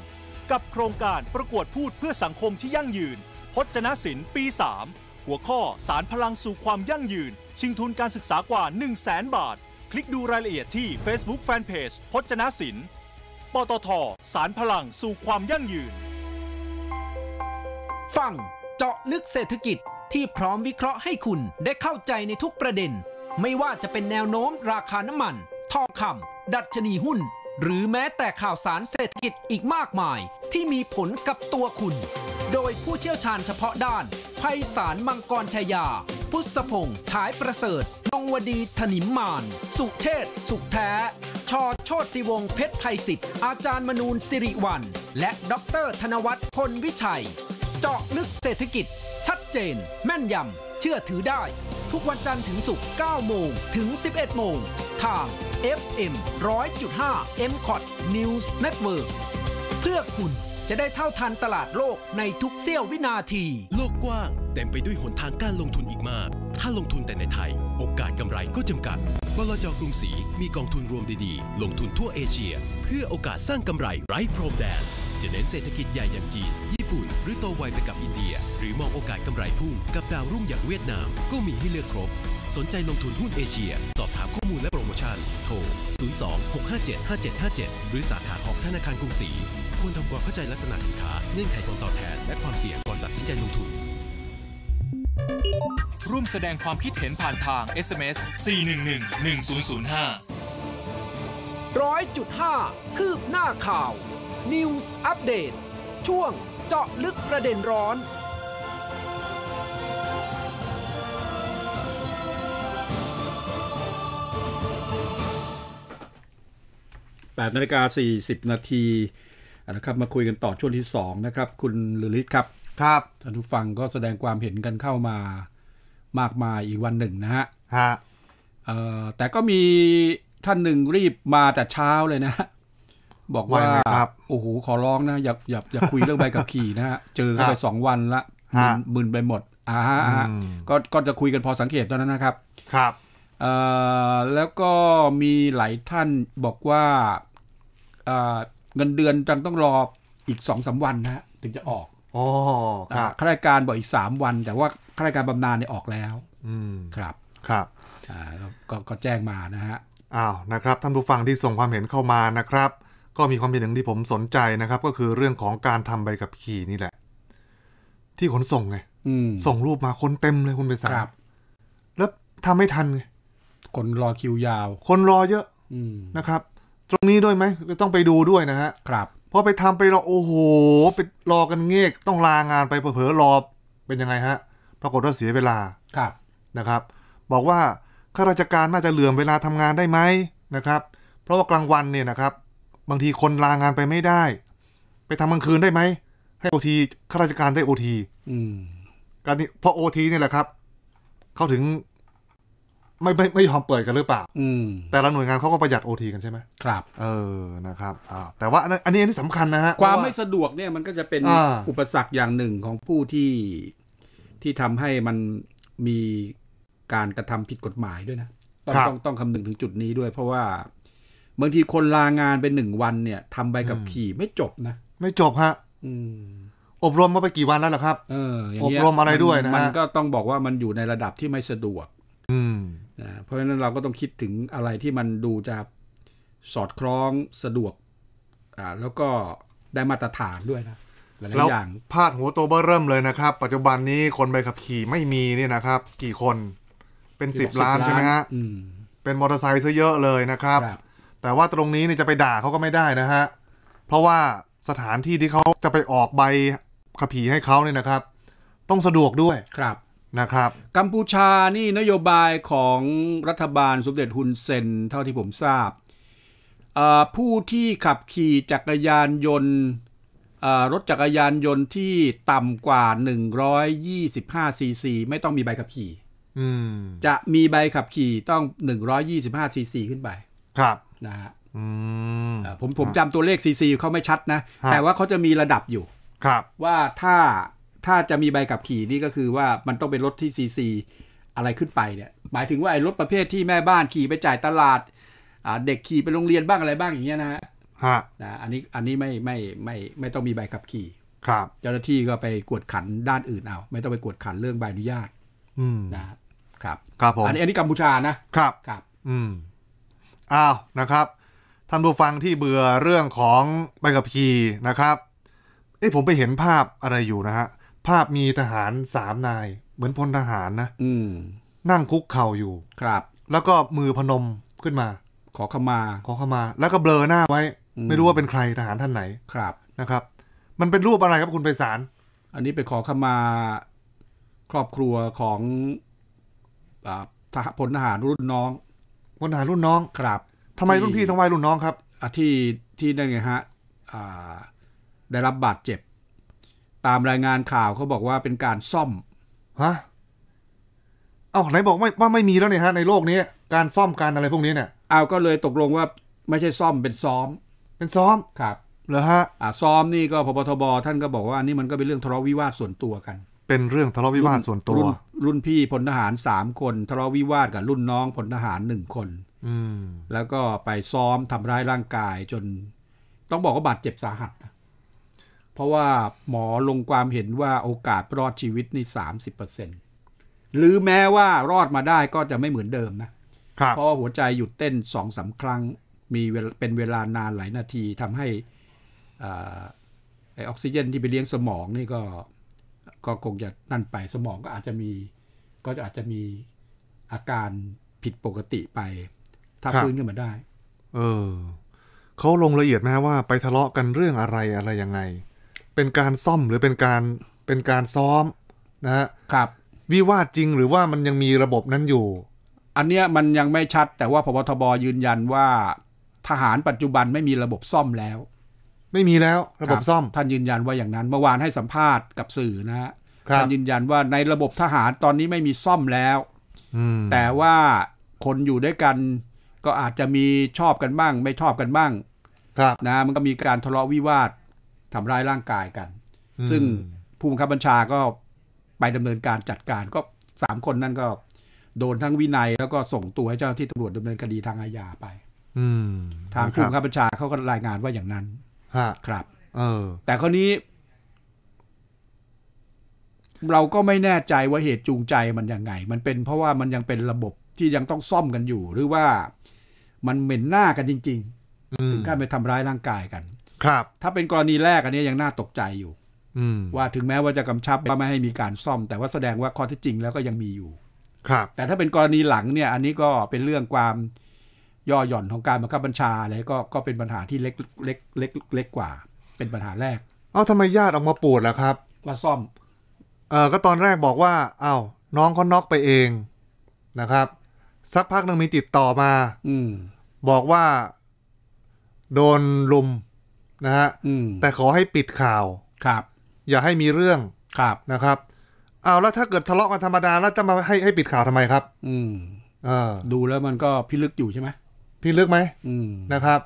กับโครงการประกวดพูดเพื่อสังคมที่ยั่งยืน พจนศิลป์ปี 3 หัวข้อสารพลังสู่ความยั่งยืน ชิงทุนการศึกษากว่า 1 0 0 0 0แบาท คลิกดูรายละเอียดที่ Facebook Fanpage พจนศิลป์ปตทสารพลังสู่ความยั่งยืน ฟังเจาะลึกเศรษฐกิจที่พร้อมวิเคราะห์ให้คุณได้เข้าใจในทุกประเด็น ไม่ว่าจะเป็นแนวโน้มราคาน้ำมัน ทองคำดัชนีหุ้น หรือแม้แต่ข่าวสารเศรษฐกิจอีกมากมายที่มีผลกับตัวคุณ โดยผู้เชี่ยวชาญเฉพาะด้านไพศาลมังกรชยา พุทธพงษ์ฉายประเสริฐนงวดีถนิมมาน สุเชษสุขแท้ชอโชติวงศ์เพชรไพศิษฐ์อาจารย์มนูนสิริวันและดรธนวัฒน์พลวิชัยเจาะลึกเศรษฐกิจชัดเจน แม่นยำ เชื่อถือได้ ทุกวันจันทร์ถึงศุกร์9โมงถึง 11 โมง ทาง FM 100.5 m c o t News Network เพื่อคุณจะได้เท่าทันตลาดโลกในทุกเสี้ยววินาที โลกกว้างเต็มไปด้วยหนทางการลงทุนอีกมาก ถ้าลงทุนแต่ในไทย โอกาสกำไรก็จำกัดบลจกรุงศรีมีกองทุนรวมดีๆ ลงทุนทั่วเอเชีย เพื่อโอกาสสร้างกำไรไร้พรมแดนจะเน้นเศรษฐกิจใหญ่อย่างจีน ญี่ปุ่นหรือโตไวไปกับอินเดีย หรือมองโอกาสกำไรพุ่ง กับดาวรุ่งอย่างเวียดนามก็มีให้เลือกครบ สนใจลงทุนหุ้นเอเชีย สอบถามข้อมูลและโปรโมชั่นโทร 026575757 หรือสาขาของธนาคารกรุงศรีควรทำความเข้าใจลักษณะสินค้าเงื่อนไขผลตอบแทนและความเสี่ยงก่อนตัดสินใจลงทุนร่วมแสดงความคิดเห็นผ่านทาง SMS 4111005ดห้าคืบหน้าข่าว News อัปเดตช่วงเจาะลึกประเด็นร้อนแปดนาฬิกาสสี่ิบนาทีนะครับมาคุยกันต่อช่วงที่สองนะครับ คุณลทลิ์ครับ ครับท่านผู้ฟังก็แสดงความเห็นกันเข้ามามากมายอีกวันหนึ่งนะฮะ ฮะ แต่ก็มีท่านหนึ่งรีบมาแต่เช้าเลยนะบอกว่าโอ้โหขอร้องนะ อย่าอย่าอย่าคุยเรื่องใบกับขี่นะฮะเจอเข้าไปสองวันละมึนไปหมดอ่าฮะก็ก็จะคุยกันพอสังเกตตอนนั้นนะครับ ครับแล้วก็มีหลายท่านบอกว่าเงินเดือนจังต้องรออีกสองสาวันนะถึงจะออกอ๋อครับข้าราชการบอกอีกสามวัน แต่ว่าข้าราชการบำนาญเนี่ยออกแล้ว อืมครับครับก็ก็แจ้งมานะฮะอ้าวนะครับท่านผู้ฟังที่ส่งความเห็นเข้ามานะครับก็มีความเป็นหนึ่งที่ผมสนใจนะครับ ก็คือเรื่องของการทำใบขับขี่นี่แหละ ที่ขนส่งไงส่งรูปมาคนเต็มเลย คุณไปสาแล้วทำไม่ทันไง คนรอคิวยาว คนรอเยอะนะครับ ตรงนี้ด้วยไหมต้องไปดูด้วยนะฮะ ครับพอไปทำไปรอโอ้โหไปรอกันเงก ต้องลางานไปเผลอรอเป็นยังไงฮะปรากฏว่าเสียเวลาครับนะครับ บอกว่าข้าราชการน่าจะเหลื่อมเวลาทำงานได้ไหมนะครับ เพราะว่ากลางวันเนี่ยนะครับบางทีคนลางานไปไม่ได้ ไปทำกลางคืนได้ไหม ให้โอทีข้าราชการได้โอทีการนี้เพราะโอทีนี่แหละครับ เขาถึง ไม่ไม่ไม่ยอมเปิดกันหรือเปล่าแต่ละหน่วยงานเขาก็ประหยัดโอทีกันใช่ไหมครับเออนะครับอแต่ว่าอันนี้อันนี้สำคัญนะฮะความไม่สะดวกเนี่ยมันก็จะเป็น อุปสรรคอย่างหนึ่งของผู้ที่ที่ทำให้มันมีการกระทำผิดกฎหมายด้วยนะ ต้องต้องต้องคำนึงถึงจุดนี้ด้วย เพราะว่าบางทีคนลางานเป็นหนึ่งวันเนี่ยทำใบกับขี่ไม่จบนะ ไม่จบฮะอบรมมาไปกี่วันแล้วล่ะครับอออบรมอะไรด้วยนะมันก็ต้องบอกว่ามันอยู่ในระดับที่ไม่สะดวก อืมนะเพราะฉะนั้นเราก็ต้องคิดถึงอะไรที่มันดูจะสอดคล้องสะดวกอ่าแล้วก็ได้มาตรฐานด้วยนะหลายอย่างพาดหัวโตเบอร์เริ่มเลยนะครับ ปัจจุบันนี้คนใบขับขี่ไม่มีเนี่ยนะครับ กี่คนเป็นสิบล้านใช่ไหมฮะเป็นมอเตอร์ไซค์ซะเยอะเลยนะครับรบแต่ว่าตรงนี้เนี่ยจะไปด่าเขาก็ไม่ได้นะฮะ เพราะว่าสถานที่ที่เขาจะไปออกใบขับขี่ให้เขาเนี่ยนะครับ ต้องสะดวกด้วย ครับนะครับ กัมพูชานี่นโยบายของรัฐบาลสมเด็จฮุนเซน เท่าที่ผมทราบผู้ที่ขับขี่จักรยานยนต์รถจักรยานยนต์ที่ต่ำกว่า125ซีซีไม่ต้องมีใบขับขี่จะมีใบขับขี่ต้อง125ซีซีขึ้นไปครับนะฮะผมผมจำตัวเลขซีซีเขาไม่ชัดนะแต่ว่าเขาจะมีระดับอยู่ ครับ ว่าถ้าถ้าจะมีใบขับขี่นี่ก็คือว่ามันต้องเป็นรถที่ซีซีอะไรขึ้นไปเนี่ยหมายถึงว่า ไอ้รถประเภทที่แม่บ้านขี่ไปจ่ายตลาดเด็กขี่ไปโรงเรียนบ้างอะไรบ้างอย่างเงี้ยนะฮะนะอันนี้อันนี้ไม่ไม่ไม่ไม่ต้องมีใบขับขี่ ครับ เจ้าหน้าที่ก็ไปกวดขันด้านอื่นเอา ไม่ต้องไปกวดขันเรื่องใบอนุญาตนะ ครับครับผมอันนี้อันนี้กัมพูชานะครับ ครับ อืมอ้าว นะครับท่านผู้ฟังที่เบื่อเรื่องของใบกับขี่นะครับ เอ้ผมไปเห็นภาพอะไรอยู่นะฮะ ภาพมีทหารสามนาย เหมือนพลทหารนะอืนั่งคุกเข่าอยู่ ครับ แล้วก็มือพนมขึ้นมา ขอขมา ขอขมา แล้วก็เบลอหน้าไว้ ไม่รู้ว่าเป็นใครทหารท่านไหน ครับ นะครับ มันเป็นรูปอะไรครับคุณไปสาร อันนี้ไปขอขมา ครอบครัวของอพลทหารรุ่นน้องวันหารุ่นน้องครับ ทำไมรุ่นพี่ต้องไมว้รุ่นน้องครับอที่ที่นั่นไงฮะได้รับบาดเจ็บตามรายงานข่าวเขาบอกว่าเป็นการซ่อมฮะเอาไหนบอกไม่ว่าไม่มีแล้วเนี่ยฮะในโลกนี้ การซ่อมการอะไรพวกนี้เนี่ยเอาก็เลยตกลงว่าไม่ใช่ซ่อมเป็นซ้อม เป็นซ้อมครับเหรอฮะอ่าซ้อมนี่ก็พบทบ ท่านก็บอกว่านี่มันก็เป็นเรื่องทะเลาะวิวาทส่วนตัวกันเป็นเรื่องทะเลาะวิวาทส่วนตัว รุ่นพี่พลทหารสามคนทะเลาะวิวาทกับรุ่นน้องพลทหารหนึ่งคนแล้วก็ไปซ้อม ทำร้ายร่างกายจนต้องบอกว่าบาดเจ็บสาหัสเพราะว่าหมอลงความเห็นว่าโอกาสรอดชีวิตนี่สามสิบเปอร์เซ็นหรือแม้ว่ารอดมาได้ก็จะไม่เหมือนเดิมนะเพราะหัวใจหยุดเต้นสองสาครั้งมีเป็นเวลานานหลายนาทีทำให้ออกซิเจนที่ไปเลี้ยงสมองนี่ก็ก็คงจะนั่นไปสมองก็อาจจะมีก็จะอาจจะมีอาการผิดปกติไป ถ้าฟื้นขึ้นมาได้เออเขาลงละเอียดไหมว่า ไปทะเลาะกันเรื่องอะไรอะไรยังไง เป็นการซ่อมหรือเป็นการเป็นการซ้อมนะะครับ วิวาทจริงหรือว่ามันยังมีระบบนั้นอยู่ อันเนี้ยมันยังไม่ชัด แต่ว่าพบทบยืนยันว่า ทหารปัจจุบันไม่มีระบบซ่อมแล้วไม่มีแล้วระบบซ่อม ท่านยืนยันว่าอย่างนั้น เมื่อวานให้สัมภาษณ์กับสื่อนะฮะท่านยืนยันว่าในระบบทหารตอนนี้ไม่มีซ่อมแล้วแต่ว่าคนอยู่ด้วยกันก็อาจจะมีชอบกันบ้างไม่ชอบกันบ้างครับนะ มันก็มีการทะเลาะวิวาททำร้ายร่างกายกัน ซึ่งผู้บังคับบัญชาก็ไปดำเนินการจัดการ ก็สามคนนั่นก็ โดนทั้งวินัยแล้วก็ส่งตัวให้เจ้าที่ตำรวจดำเนินคดีทางอาญาไปทางผู้บังคับบัญชาเขาก็รายงานว่าอย่างนั้นฮะครับ เออ แต่คราวนี้ เราก็ไม่แน่ใจว่าเหตุจูงใจมันยังไง มันเป็นเพราะว่ามันยังเป็นระบบที่ยังต้องซ่อมกันอยู่ หรือว่ามันเหม็นหน้ากันจริง ๆ ถึงขั้นไปทำร้ายร่างกายกัน ครับ ถ้าเป็นกรณีแรกอันนี้ยังน่าตกใจอยู่ว่าถึงแม้ว่าจะกำชับว่าไม่ให้มีการซ่อมแต่ว่าแสดงว่าข้อที่จริง แล้วก็ยังมีอยู่ ครับ แต่ถ้าเป็นกรณีหลังเนี่ย อันนี้ก็เป็นเรื่องความย่อหย่อนของการบังคับบัญชาอะไรก็ก็เป็นปัญหาที่เล็กเล็กเล็กเล็กกว่า เป็นปัญหาแรกเอ้าทำไมญาติออกมาปวดล่ะครับว่าซ่อมเออก็ตอนแรกบอกว่าอ้าวน้องเขาน็อกไปเองนะครับสักพักหนึ่งมีติดต่อมา อืมบอกว่า โดนลุม นะฮะแต่ขอให้ปิดข่าวครับ อย่าให้มีเรื่องครับนะครับเอาแล้วถ้าเกิดทะเลาะกันธรรมดาแล้วจะมาให้ให้ปิดข่าวทำไมครับ อืมเออดูแล้วมันก็พิลึกอยู่ใช่ไหมพี่ลึกไหมนะครับ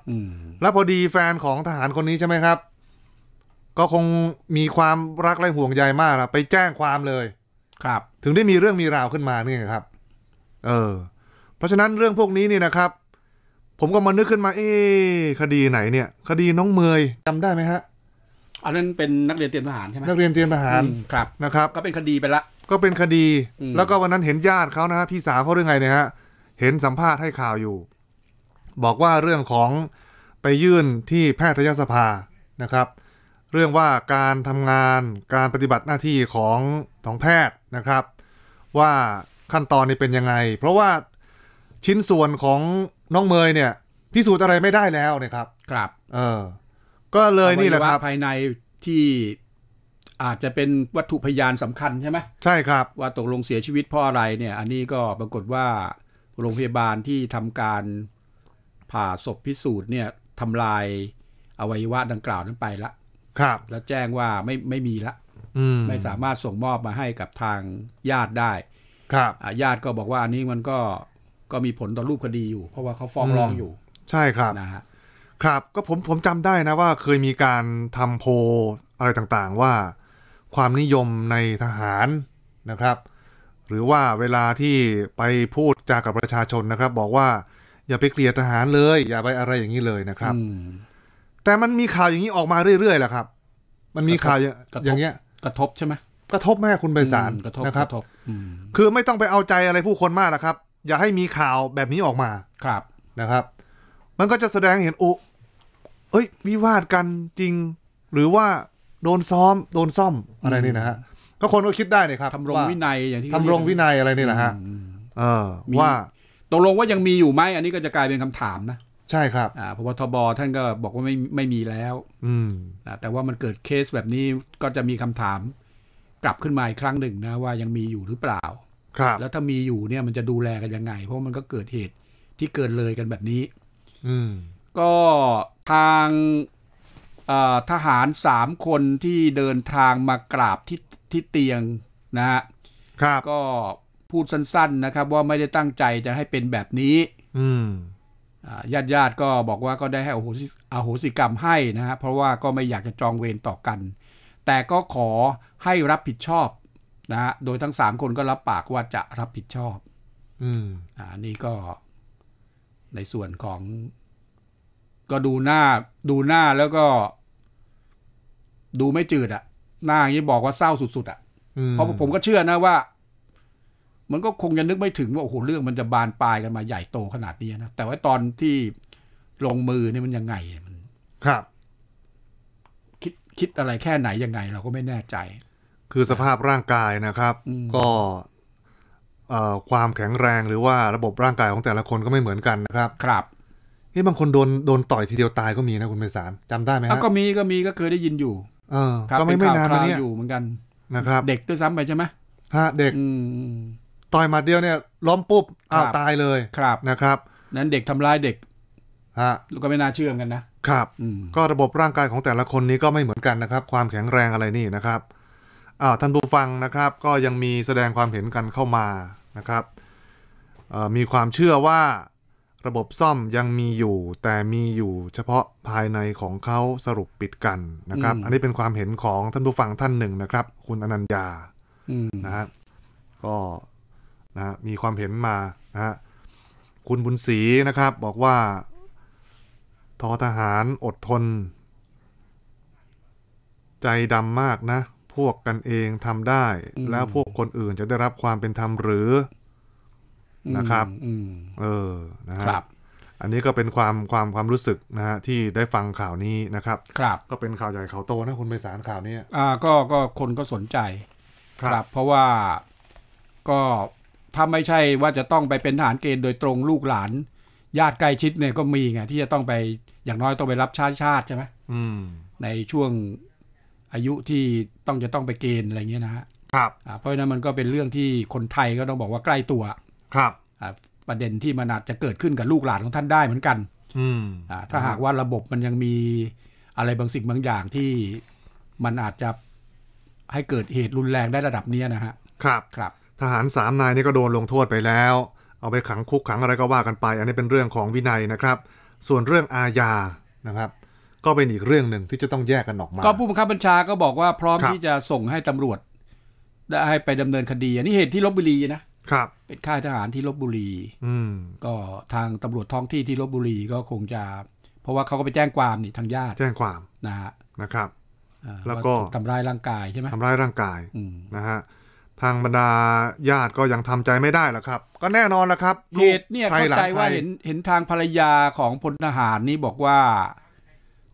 แล้วพอดีแฟนของทหารคนนี้ใช่ไหมครับ ก็คงมีความรักและห่วงใยมากัะไปแจ้งความเลย ครับ ถึงได้มีเรื่องมีราวขึ้นมาเนี่ยครับ เออ เพราะฉะนั้นเรื่องพวกนี้นี่นะครับ ผมก็มานึกขึ้นมา เอ๊คดีไหน เนี่ย คดีน้องเมยจำได้ไหมฮะอันนั้นเป็นนักเรียนเตรียมทหารใช่ไหมนักเรียนเตรียมทหารครับนะครับ ก็เป็นคดีไปละก็เป็นคดี แล้วก็วันนั้นเห็นญาติเขานะฮะพี่สาวเขาเรื่องไงเนี่ยฮะเห็นสัมภาษณ์ให้ข่าวอยู่บอกว่าเรื่องของไปยื่นที่แพทยสภานะครับ เรื่องว่าการทำงานการปฏิบัติหน้าที่ของของแพทย์นะครับ ว่าขั้นตอนนี้เป็นยังไง เพราะว่าชิ้นส่วนของน้องเมย เนี่ยพิสูจน์อะไรไม่ได้แล้วนะครับ ครับเออก็เลยนี่แหละครับภายในที่อาจจะเป็นวัตถุพยานสำคัญใช่ไหมใช่ครับ ว่าตกลงเสียชีวิตเพราะอะไรเนี่ย อันนี้ก็ปรากฏว่าโรงพยาบาลที่ทำการผ่าศพพิสูจน์เนี่ยทำลาย อวัยวะดังกล่าวนั้นไปละครับ แล้วแจ้งว่าไม่ไม่มีละมไม่สามารถส่งมอบมาให้กับทางญาติได้ ครับ ญาติก็บอกว่า อันนี้มันก็ก็มีผลต่อรูปคดีอยู่ เพราะว่าเขาฟ้องร้องอยู่ ใช่ครับ นะฮะ ครับ ก็ผมผมจำได้นะว่าเคยมีการทำโพอะไรต่างๆ ว่าความนิยมในทหารนะครับ หรือว่าเวลาที่ไปพูดจากับประชาชนนะครับ บอกว่าอย่าไปเกลียดทหารเลย อย่าไปอะไรอย่างนี้เลยนะครับแต่มันมีข่าวอย่างนี้ออกมาเรื่อยๆแหละครับ มันมีข่าวอย่างเงี้ยกระทบใช่ไหมกระทบแม่คุณไปศาลนะครับคือไม่ต้องไปเอาใจอะไรผู้คนมากนะครับ อย่าให้มีข่าวแบบนี้ออกมาครับนะครับ มันก็จะแสดงเห็นโอ้เอ้ยวิวาทกันจริง หรือว่าโดนซ้อมโดนซ่อมอะไรนี่นะฮะก็คนก็คิดได้เนี่ยครับทำรงวินัย อย่างที่ทำรงวินัยอะไรนี่แหละฮะเออ ว่าตกลงว่ายังมีอยู่ไหมอันนี้ก็จะกลายเป็นคำถามนะ ใช่ครับอ่าพบทบท่านก็บอกว่าไม่ไม่มีแล้ว อืมแต่ว่ามันเกิดเคสแบบนี้ก็จะมีคำถาม กลับขึ้นมาอีกครั้งหนึ่งนะ ว่ายังมีอยู่หรือเปล่า ครับ แล้วถ้ามีอยู่เนี่ยมันจะดูแลกันยังไง เพราะมันก็เกิดเหตุที่เกิดเลยกันแบบนี้ อืม ก็ทางทหารสามคนที่เดินทางมากราบที่ที่เตียงนะฮะครับก็พูดสั้นๆนะครับ ว่าไม่ได้ตั้งใจจะให้เป็นแบบนี้ญาติญาติก็บอกว่าก็ได้ให้อโหสิอโหสิกรรมให้นะฮะเพราะว่าก็ไม่อยากจะจองเวรต่อกัน แต่ก็ขอให้รับผิดชอบ นะฮะโดยทั้งสามคนก็รับปากว่าจะรับผิดชอบ อืมอ่านี่ก็ในส่วนของ ก็ดูหน้า ดูหน้าแล้วก็ดูไม่จืดอะหน้าอย่างนี้บอกว่าเศร้าสุดๆอะเพราะผมก็เชื่อนะว่ามันก็คงจะนึกไม่ถึงว่าโอ้โหเรื่อง มันจะบานปลายกันมาใหญ่โตขนาดนี้นะ แต่ว่าตอนที่ลงมือเนี่ยมันยังไงมันครับ คิดคิดอะไรแค่ไหนยังไง เราก็ไม่แน่ใจ คือสภาพร่างกายนะครับ ก็ เออ่ความแข็งแรงหรือว่าระบบร่างกายของแต่ละคนก็ไม่เหมือนกันนะครับ ครับ นี่บางคนโดนโดนต่อยทีเดียวตายก็มีนะคุณไพศาลจำได้ไหมฮะก็มีก็มีก็เคยได้ยินอยู่ เออก็ไม่ไม่นานมาเนี้ยอยู่เหมือนกันนะครับ เด็กด้วยซ้ำไปใช่ไหมฮะเด็กต่อยมาเดียวเนี่ยล้มปุ๊บอ้าวตายเลยครับนะครับ นั้นเด็กทำร้ายเด็กฮะก็ไม่น่าเชื่อกันนะครับก็ระบบร่างกายของแต่ละคนนี้ก็ไม่เหมือนกันนะครับ ความแข็งแรงอะไรนี่นะครับอ่าท่านผู้ฟังนะครับ ก็ยังมีแสดงความเห็นกันเข้ามานะครับมีความเชื่อว่า ระบบซ่อมยังมีอยู่ แต่มีอยู่เฉพาะภายในของเขาสรุปปิดกันนะครับ อันนี้เป็นความเห็นของท่านผู้ฟังท่านหนึ่งนะครับ คุณอนัญญานะฮะก็นะมีความเห็นมานะคุณบุญศรีนะครับ บอกว่า ทอทหารอดทน ใจดำมากนะ พวกกันเองทำได้ แล้วพวกคนอื่นจะได้รับความเป็นธรรมหรือนะครับเออนะับ อันนี้ก็เป็นความความความรู้สึกนะฮะที่ได้ฟังข่าวนี้นะครับครับก็เป็นข่าวใหญ่ข่าวโตนะคุณไปสารข่าวนี้อ่าก็ก็คนก็สนใจ ครับ เพราะว่าก็ถ้าไม่ใช่ว่าจะต้องไปเป็นทหารเกณฑ์โดยตรงลูกหลาน ญาติใกล้ชิดเนี่ยก็มีไงที่จะต้องไปอย่างน้อยต้องไปรับชาติชาติใช่ไหมในช่วงอายุที่ต้องจะต้องไปเกณฑ์อะไรเงี้ยนะฮะครับ เพราะนั้นมันก็เป็นเรื่องที่คนไทยก็ต้องบอกว่าใกล้ตัวครับประเด็นที่มันอาจจะเกิดขึ้นกับลูกหลานของท่านได้เหมือนกัน อืมถ้าหากว่าระบบมันยังมีอะไรบางสิ่งบางอย่างที่มันอาจจะให้เกิดเหตุรุนแรงได้ระดับนี้นะฮะ ครับครับทหารสามนายนี่ก็โดนลงโทษไปแล้ว เอาไปขังคุกขังอะไรก็ว่ากันไป อันนี้เป็นเรื่องของวินัยนะครับ ส่วนเรื่องอาญานะครับ ก็เป็นอีกเรื่องหนึ่งที่จะต้องแยกกันออกมา ก็ผู้บังคับบัญชาก็บอกว่า พร้อมที่จะส่งให้ตำรวจ ได้ให้ไปดำเนินคดี อันนี้เหตุที่ลบบุรีนะครับ เป็นค่ายทหารที่ลบบุรี อืก็ทางตำรวจท้องที่ที่ลบบุรีก็คงจะ เพราะว่าเขาก็ไปแจ้งความนี่ทางญาติ แจ้งความนะฮะนะครับ แล้วก็ทำร้ายร่างกายใช่ไหมทำร้ายร่างกายนะฮะทางบรรดาญาติก็ยังทำใจไม่ได้หรอกครับ ก็แน่นอนละครับเหตุเนี่ยเข้าใจว่าเห็นเห็นทางภรรยาของพลทหารนี่บอกว่า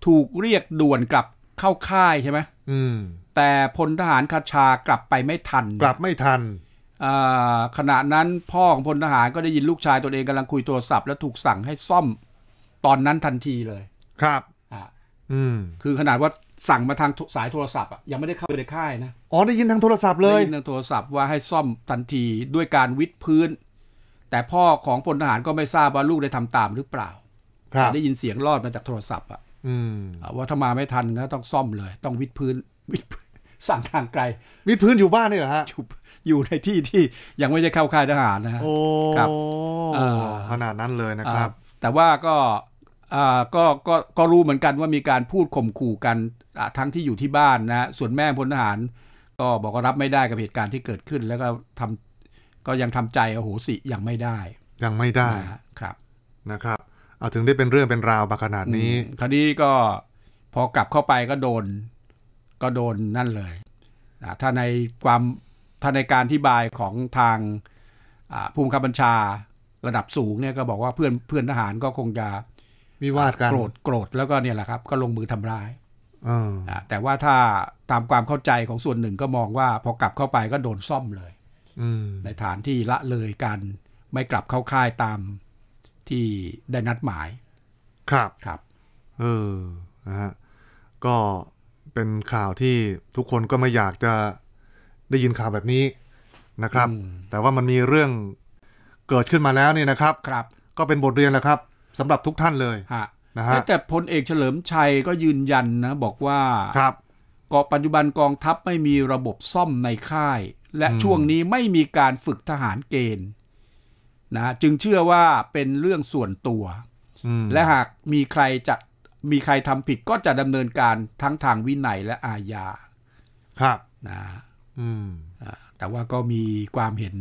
ถูกเรียกด่วนกลับเข้าค่ายใช่ไหมอืม แต่พลทหารคาชากลับไปไม่ทัน กลับไม่ทันขณะนั้นพ่อของพลทหารก็ได้ยินลูกชายตัวเองกำลังคุยโทรศัพท์แล้วถูกสั่งให้ซ่อมตอนนั้นทันทีเลย ครับคือขนาดว่าสั่งมาทางสายโทรศัพท์อ่ะยังไม่ได้เข้าไปในค่ายนะ อ๋อได้ยินทางโทรศัพท์เลย ได้ยินทางโทรศัพท์ว่าให้ซ่อมทันทีด้วยการวิดพื้น แต่พ่อของพลทหารก็ไม่ทราบว่าลูกได้ทำตามหรือเปล่ารับ ได้ยินเสียงรอดมาจากโทรศัพท์อ่ะว่าถ้ามาไม่ทันก็ต้องซ่อมเลย ต้องวิดพื้นวิดพื้นสั่งทางไกล วิดพื้นอยู่บ้านนี่เหรอฮะอยู่ในที่ที่ยังไม่ได้เข้าค่ายทหารนะฮะโอ้ขนาดนั้นเลยนะครับ แต่ว่าก็ก็ก็ก็รู้เหมือนกันว่ามีการพูดข่มขู่กันทั้งที่อยู่ที่บ้านนะ ส่วนแม่พลทหารก็บอกว่ารับไม่ได้กับเหตุการณ์ที่เกิดขึ้น แล้วก็ทำก็ยังทำใจโอ้โหสิยังไม่ได้ ยังไม่ได้ครับนะครับเอาถึงได้เป็นเรื่องเป็นราวมาขนาดนี้คราวนี้ก็พอกลับเข้าไปก็โดนก็โดนนั่นเลยถ้าในความถ้าในการที่บายของทางภูมิคับบัญชาระดับสูงเนี่ยก็บอกว่าเพื่อนเพื่อนทหารก็คงจะวิวาทกันโกรธโกรธแล้วก็เนี่ยแหละครับ ก็ลงมือทำร้ายอแต่ว่าถ้าตามความเข้าใจของส่วนหนึ่งก็มองว่าพอกลับเข้าไปก็โดนซ่อมเลยในฐานที่ละเลยกัน ไม่กลับเข้าค่ายตามที่ได้นัดหมาย ครับครับ เออนะฮะ ก็เป็นข่าวที่ทุกคนก็ไม่อยากจะได้ยินข่าวแบบนี้นะครับ แต่ว่ามันมีเรื่องเกิดขึ้นมาแล้วนี่นะครับ ครับ ก็เป็นบทเรียนแหละครับสำหรับทุกท่านเลยนะฮะแต่พลเอกเฉลิมชัยก็ยืนยันนะบอกว่าครับกอปัจจุบันกองทัพไม่มีระบบซ่อมในค่าย และช่วงนี้ไม่มีการฝึกทหารเกณฑ์ นะจึงเชื่อว่าเป็นเรื่องส่วนตัว และหากมีใครจะมีใครทำผิดก็จะดำเนินการทั้งทางวินัยและอาญา ครับนะแต่ว่าก็มีความเห็น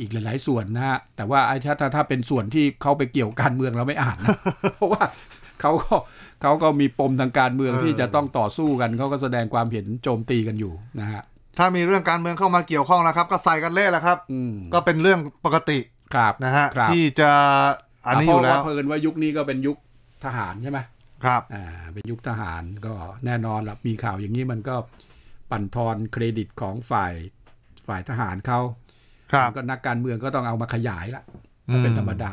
อีกหลายๆส่วนนะฮะแต่ว่าไอ้ถ้าถ้าเป็นส่วนที่เขาไปเกี่ยวการเมืองเราไม่อ่านนะเพราะว่าเขาก็เขาก็มีปมทางการเมืองที่จะต้องต่อสู้กัน เขาก็แสดงความเห็นโจมตีกันอยู่นะฮะถ้ามีเรื่องการเมืองเข้ามาเกี่ยวข้องนะครับ ก็ใส่กันเล่แล้วครับก็เป็นเรื่องปกติครับนะฮะที่จะอันนี้อยู่แล้ว เพราะว่าเพิินว่ายุคนี้ก็เป็นยุคทหารใช่ไหมครับอ่าเป็นยุคทหารก็แน่นอนละมีข่าวอย่างนี้มันก็ปั่นทอนเครดิตของฝ่ายฝ่ายทหารเขาก็นักการเมืองก็ต้องเอามาขยายละก็เป็นธรรมดา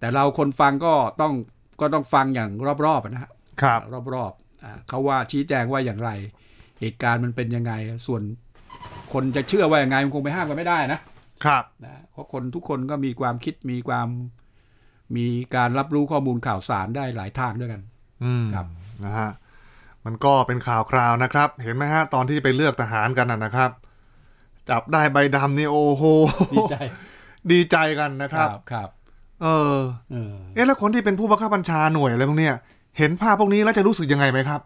แต่เราคนฟังก็ต้องก็ต้องฟังอย่างรอบๆนะฮะรอบๆเขาว่าชี้แจงว่าอย่างไร เหตุการณ์มันเป็นยังไงส่วนคนจะเชื่อว่าอย่างไงมันคงไปห้ามกันไม่ได้นะครับนะเพราะคนทุกคนก็มีความคิดมีความ มีการรับรู้ข้อมูลข่าวสารได้หลายทางด้วยกัน อืมครับนะฮะมันก็เป็นข่าวคราวนะครับ เห็นไหมฮะ ตอนที่ไปเลือกทหารกันนะครับจับได้ใบดำนี่ โอ้โหดีใจ ดีใจกันนะครับ ครับเออเออแล้วคนที่เป็นผู้บังคับบัญชาหน่วยอะไรพวกเนี้ยเห็นภาพพวกนี้แล้วจะรู้สึกยังไงไหมครับ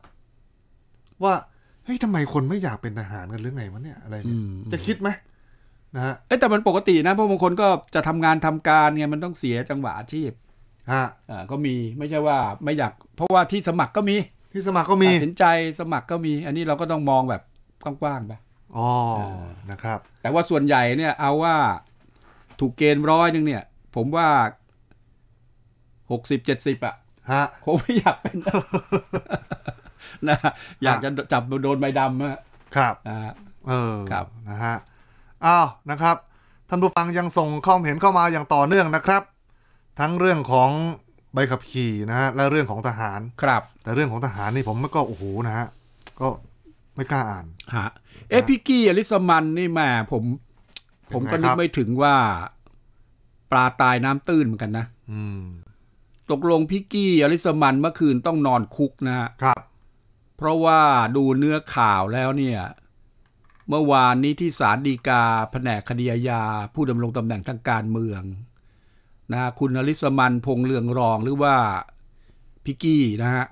ว่าเฮ้ยทำไมคนไม่อยากเป็นทหารกันหรือไงวะเนี่ยอะไรเนี่ยจะคิดไหมนะฮะแต่มันปกตินะเพราะบางคนก็จะทำงานทำการไงมันต้องเสียจังหวะอาชีพ ฮะ อ่าก็มีไม่ใช่ว่าไม่อยากเพราะว่าที่สมัครก็มี ที่สมัครก็มีตัดสินใจสมัครก็มี อันนี้เราก็ต้องมองแบบกว้างๆไปอ๋อ นะครับ แต่ว่าส่วนใหญ่เนี่ยเอาว่าถูกเกณฑ์ร้อยนึงเนี่ย ผมว่าหกสิบเจ็ดสิบอ่ะ ฮะ ผมไม่อยากเป็นนะอยากจะจับโดนใบดำฮะครับเออครับนะฮะ อ้าว นะครับ ท่านผู้ฟังยังส่งข้อมเห็นเข้ามาอย่างต่อเนื่องนะครับ ทั้งเรื่องของใบขับขี่นะฮะ และเรื่องของทหาร ครับ แต่เรื่องของทหารนี่ผมก็โอ้โหนะฮะ ก็ไม่กล้าอ่าน ฮะ เอพิกี้อลิสมันนี่แม่ผม ผมก็นึกไม่ถึงว่าปลาตายน้ำตื้นเหมือนกันนะตกลงพิกกี้อลิสมันเมื่อคืนต้องนอนคุกนะ ครับ เพราะว่าดูเนื้อข่าวแล้วเนี่ย เมื่อวานนี้ที่ศาลฎีกาแผนกคดียาผู้ดำรงตำแหน่งทางการเมือง นะคุณอลิสมันพงเลืองรองหรือว่าพิกี้นะฮะ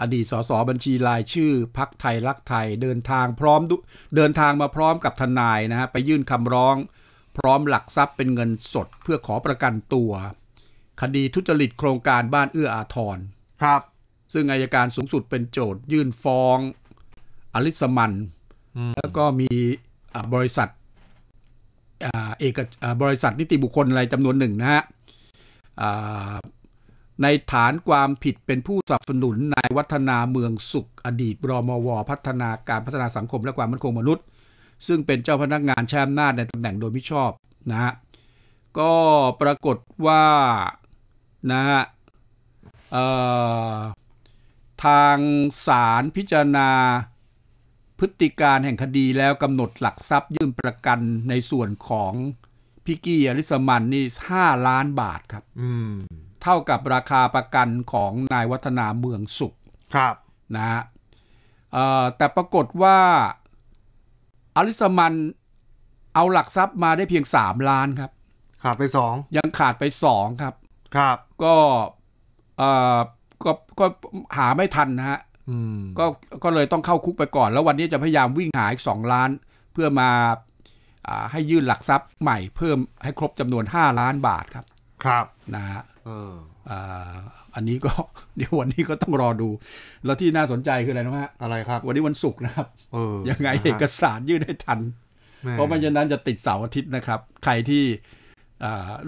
อดีตสสบัญชีรายชื่อ พักไทยรักไทยเดินทางพร้อมเดินทางมาพร้อมกับทนายนะฮะไปยื่นคำร้อง พร้อมหลักทรัพย์เป็นเงินสดเพื่อขอประกันตัว คดีทุจริตโครงการบ้านเอื้ออาทร ครับ ซึ่งอายการสูงสุดเป็นโจทยื่นฟ้องอลิสมัน แล้วก็มีบริษัทเอกบริษัทนิติบุคคลอะไรจำนวนหนึ่งนะฮะในฐานความผิดเป็นผู้สนับสนุนนายวัฒนาเมืองสุขอดีต รมว พัฒนาการพัฒนาสังคมและความมั่นคงมนุษย์ ซึ่งเป็นเจ้าพนักงานแช่อำนาจในตำแหน่งโดยมิชอบนะฮะก็ปรากฏว่านะฮะทางศาลพิจารณาพฤติการแห่งคดีแล้วกำหนดหลักทรัพย์ยื่นประกันในส่วนของพิกี้อริสมันนี่ห้าล้านบาทครับ อืมเท่ากับราคาประกันของนายวัฒนาเมืองสุข ครับ นะฮะแต่ปรากฏว่าอลิสมันเอาหลักทรัพย์มาได้เพียงสามล้านครับ ขาดไปสองยังขาดไปสองครับ ครับ ก็ เอ่อ ก็ก็หาไม่ทันนะฮะก็ก็เลยต้องเข้าคุกไปก่อน แล้ววันนี้จะพยายามวิ่งหาอีกสองล้าน เพื่อมาให้ยื่นหลักทรัพย์ใหม่ เพิ่มให้ครบจำนวนห้าล้านบาทครับ ครับนะฮะอันนี้ก็เดี๋ยววันนี้ก็ต้องรอดู แล้วที่น่าสนใจคืออะไรนะฮะ อะไรครับ วันนี้วันศุกร์นะครับยังไงเอกสารยื่นให้ทัน เพราะไม่ช่นั้นจะติดเสาร์อาทิตย์นะครับ ใครที่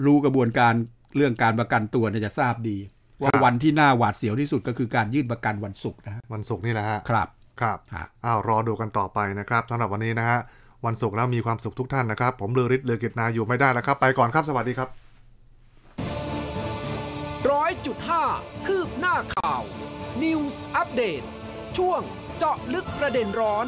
รู้กระบวนการเรื่องการประกันตัวเนี่ยจะทราบดี ว่าวันที่น่าหวาดเสียวที่สุดก็คือการยื่นประกันวันศุกร์นะวันศุกร์นี่แหละฮะ ครับ ครับ อ้าว รอดูกันต่อไปนะครับสำหรับวันนี้นะฮะ วันศุกร์แล้วมีความสุขทุกท่านนะครับ ผมเลือริศเลือกิจนาอยู่ไม่ได้แล้วครับ ไปก่อนครับ สวัสดีครับ5 คืบหน้าข่าว News Update ช่วงเจาะลึกประเด็นร้อน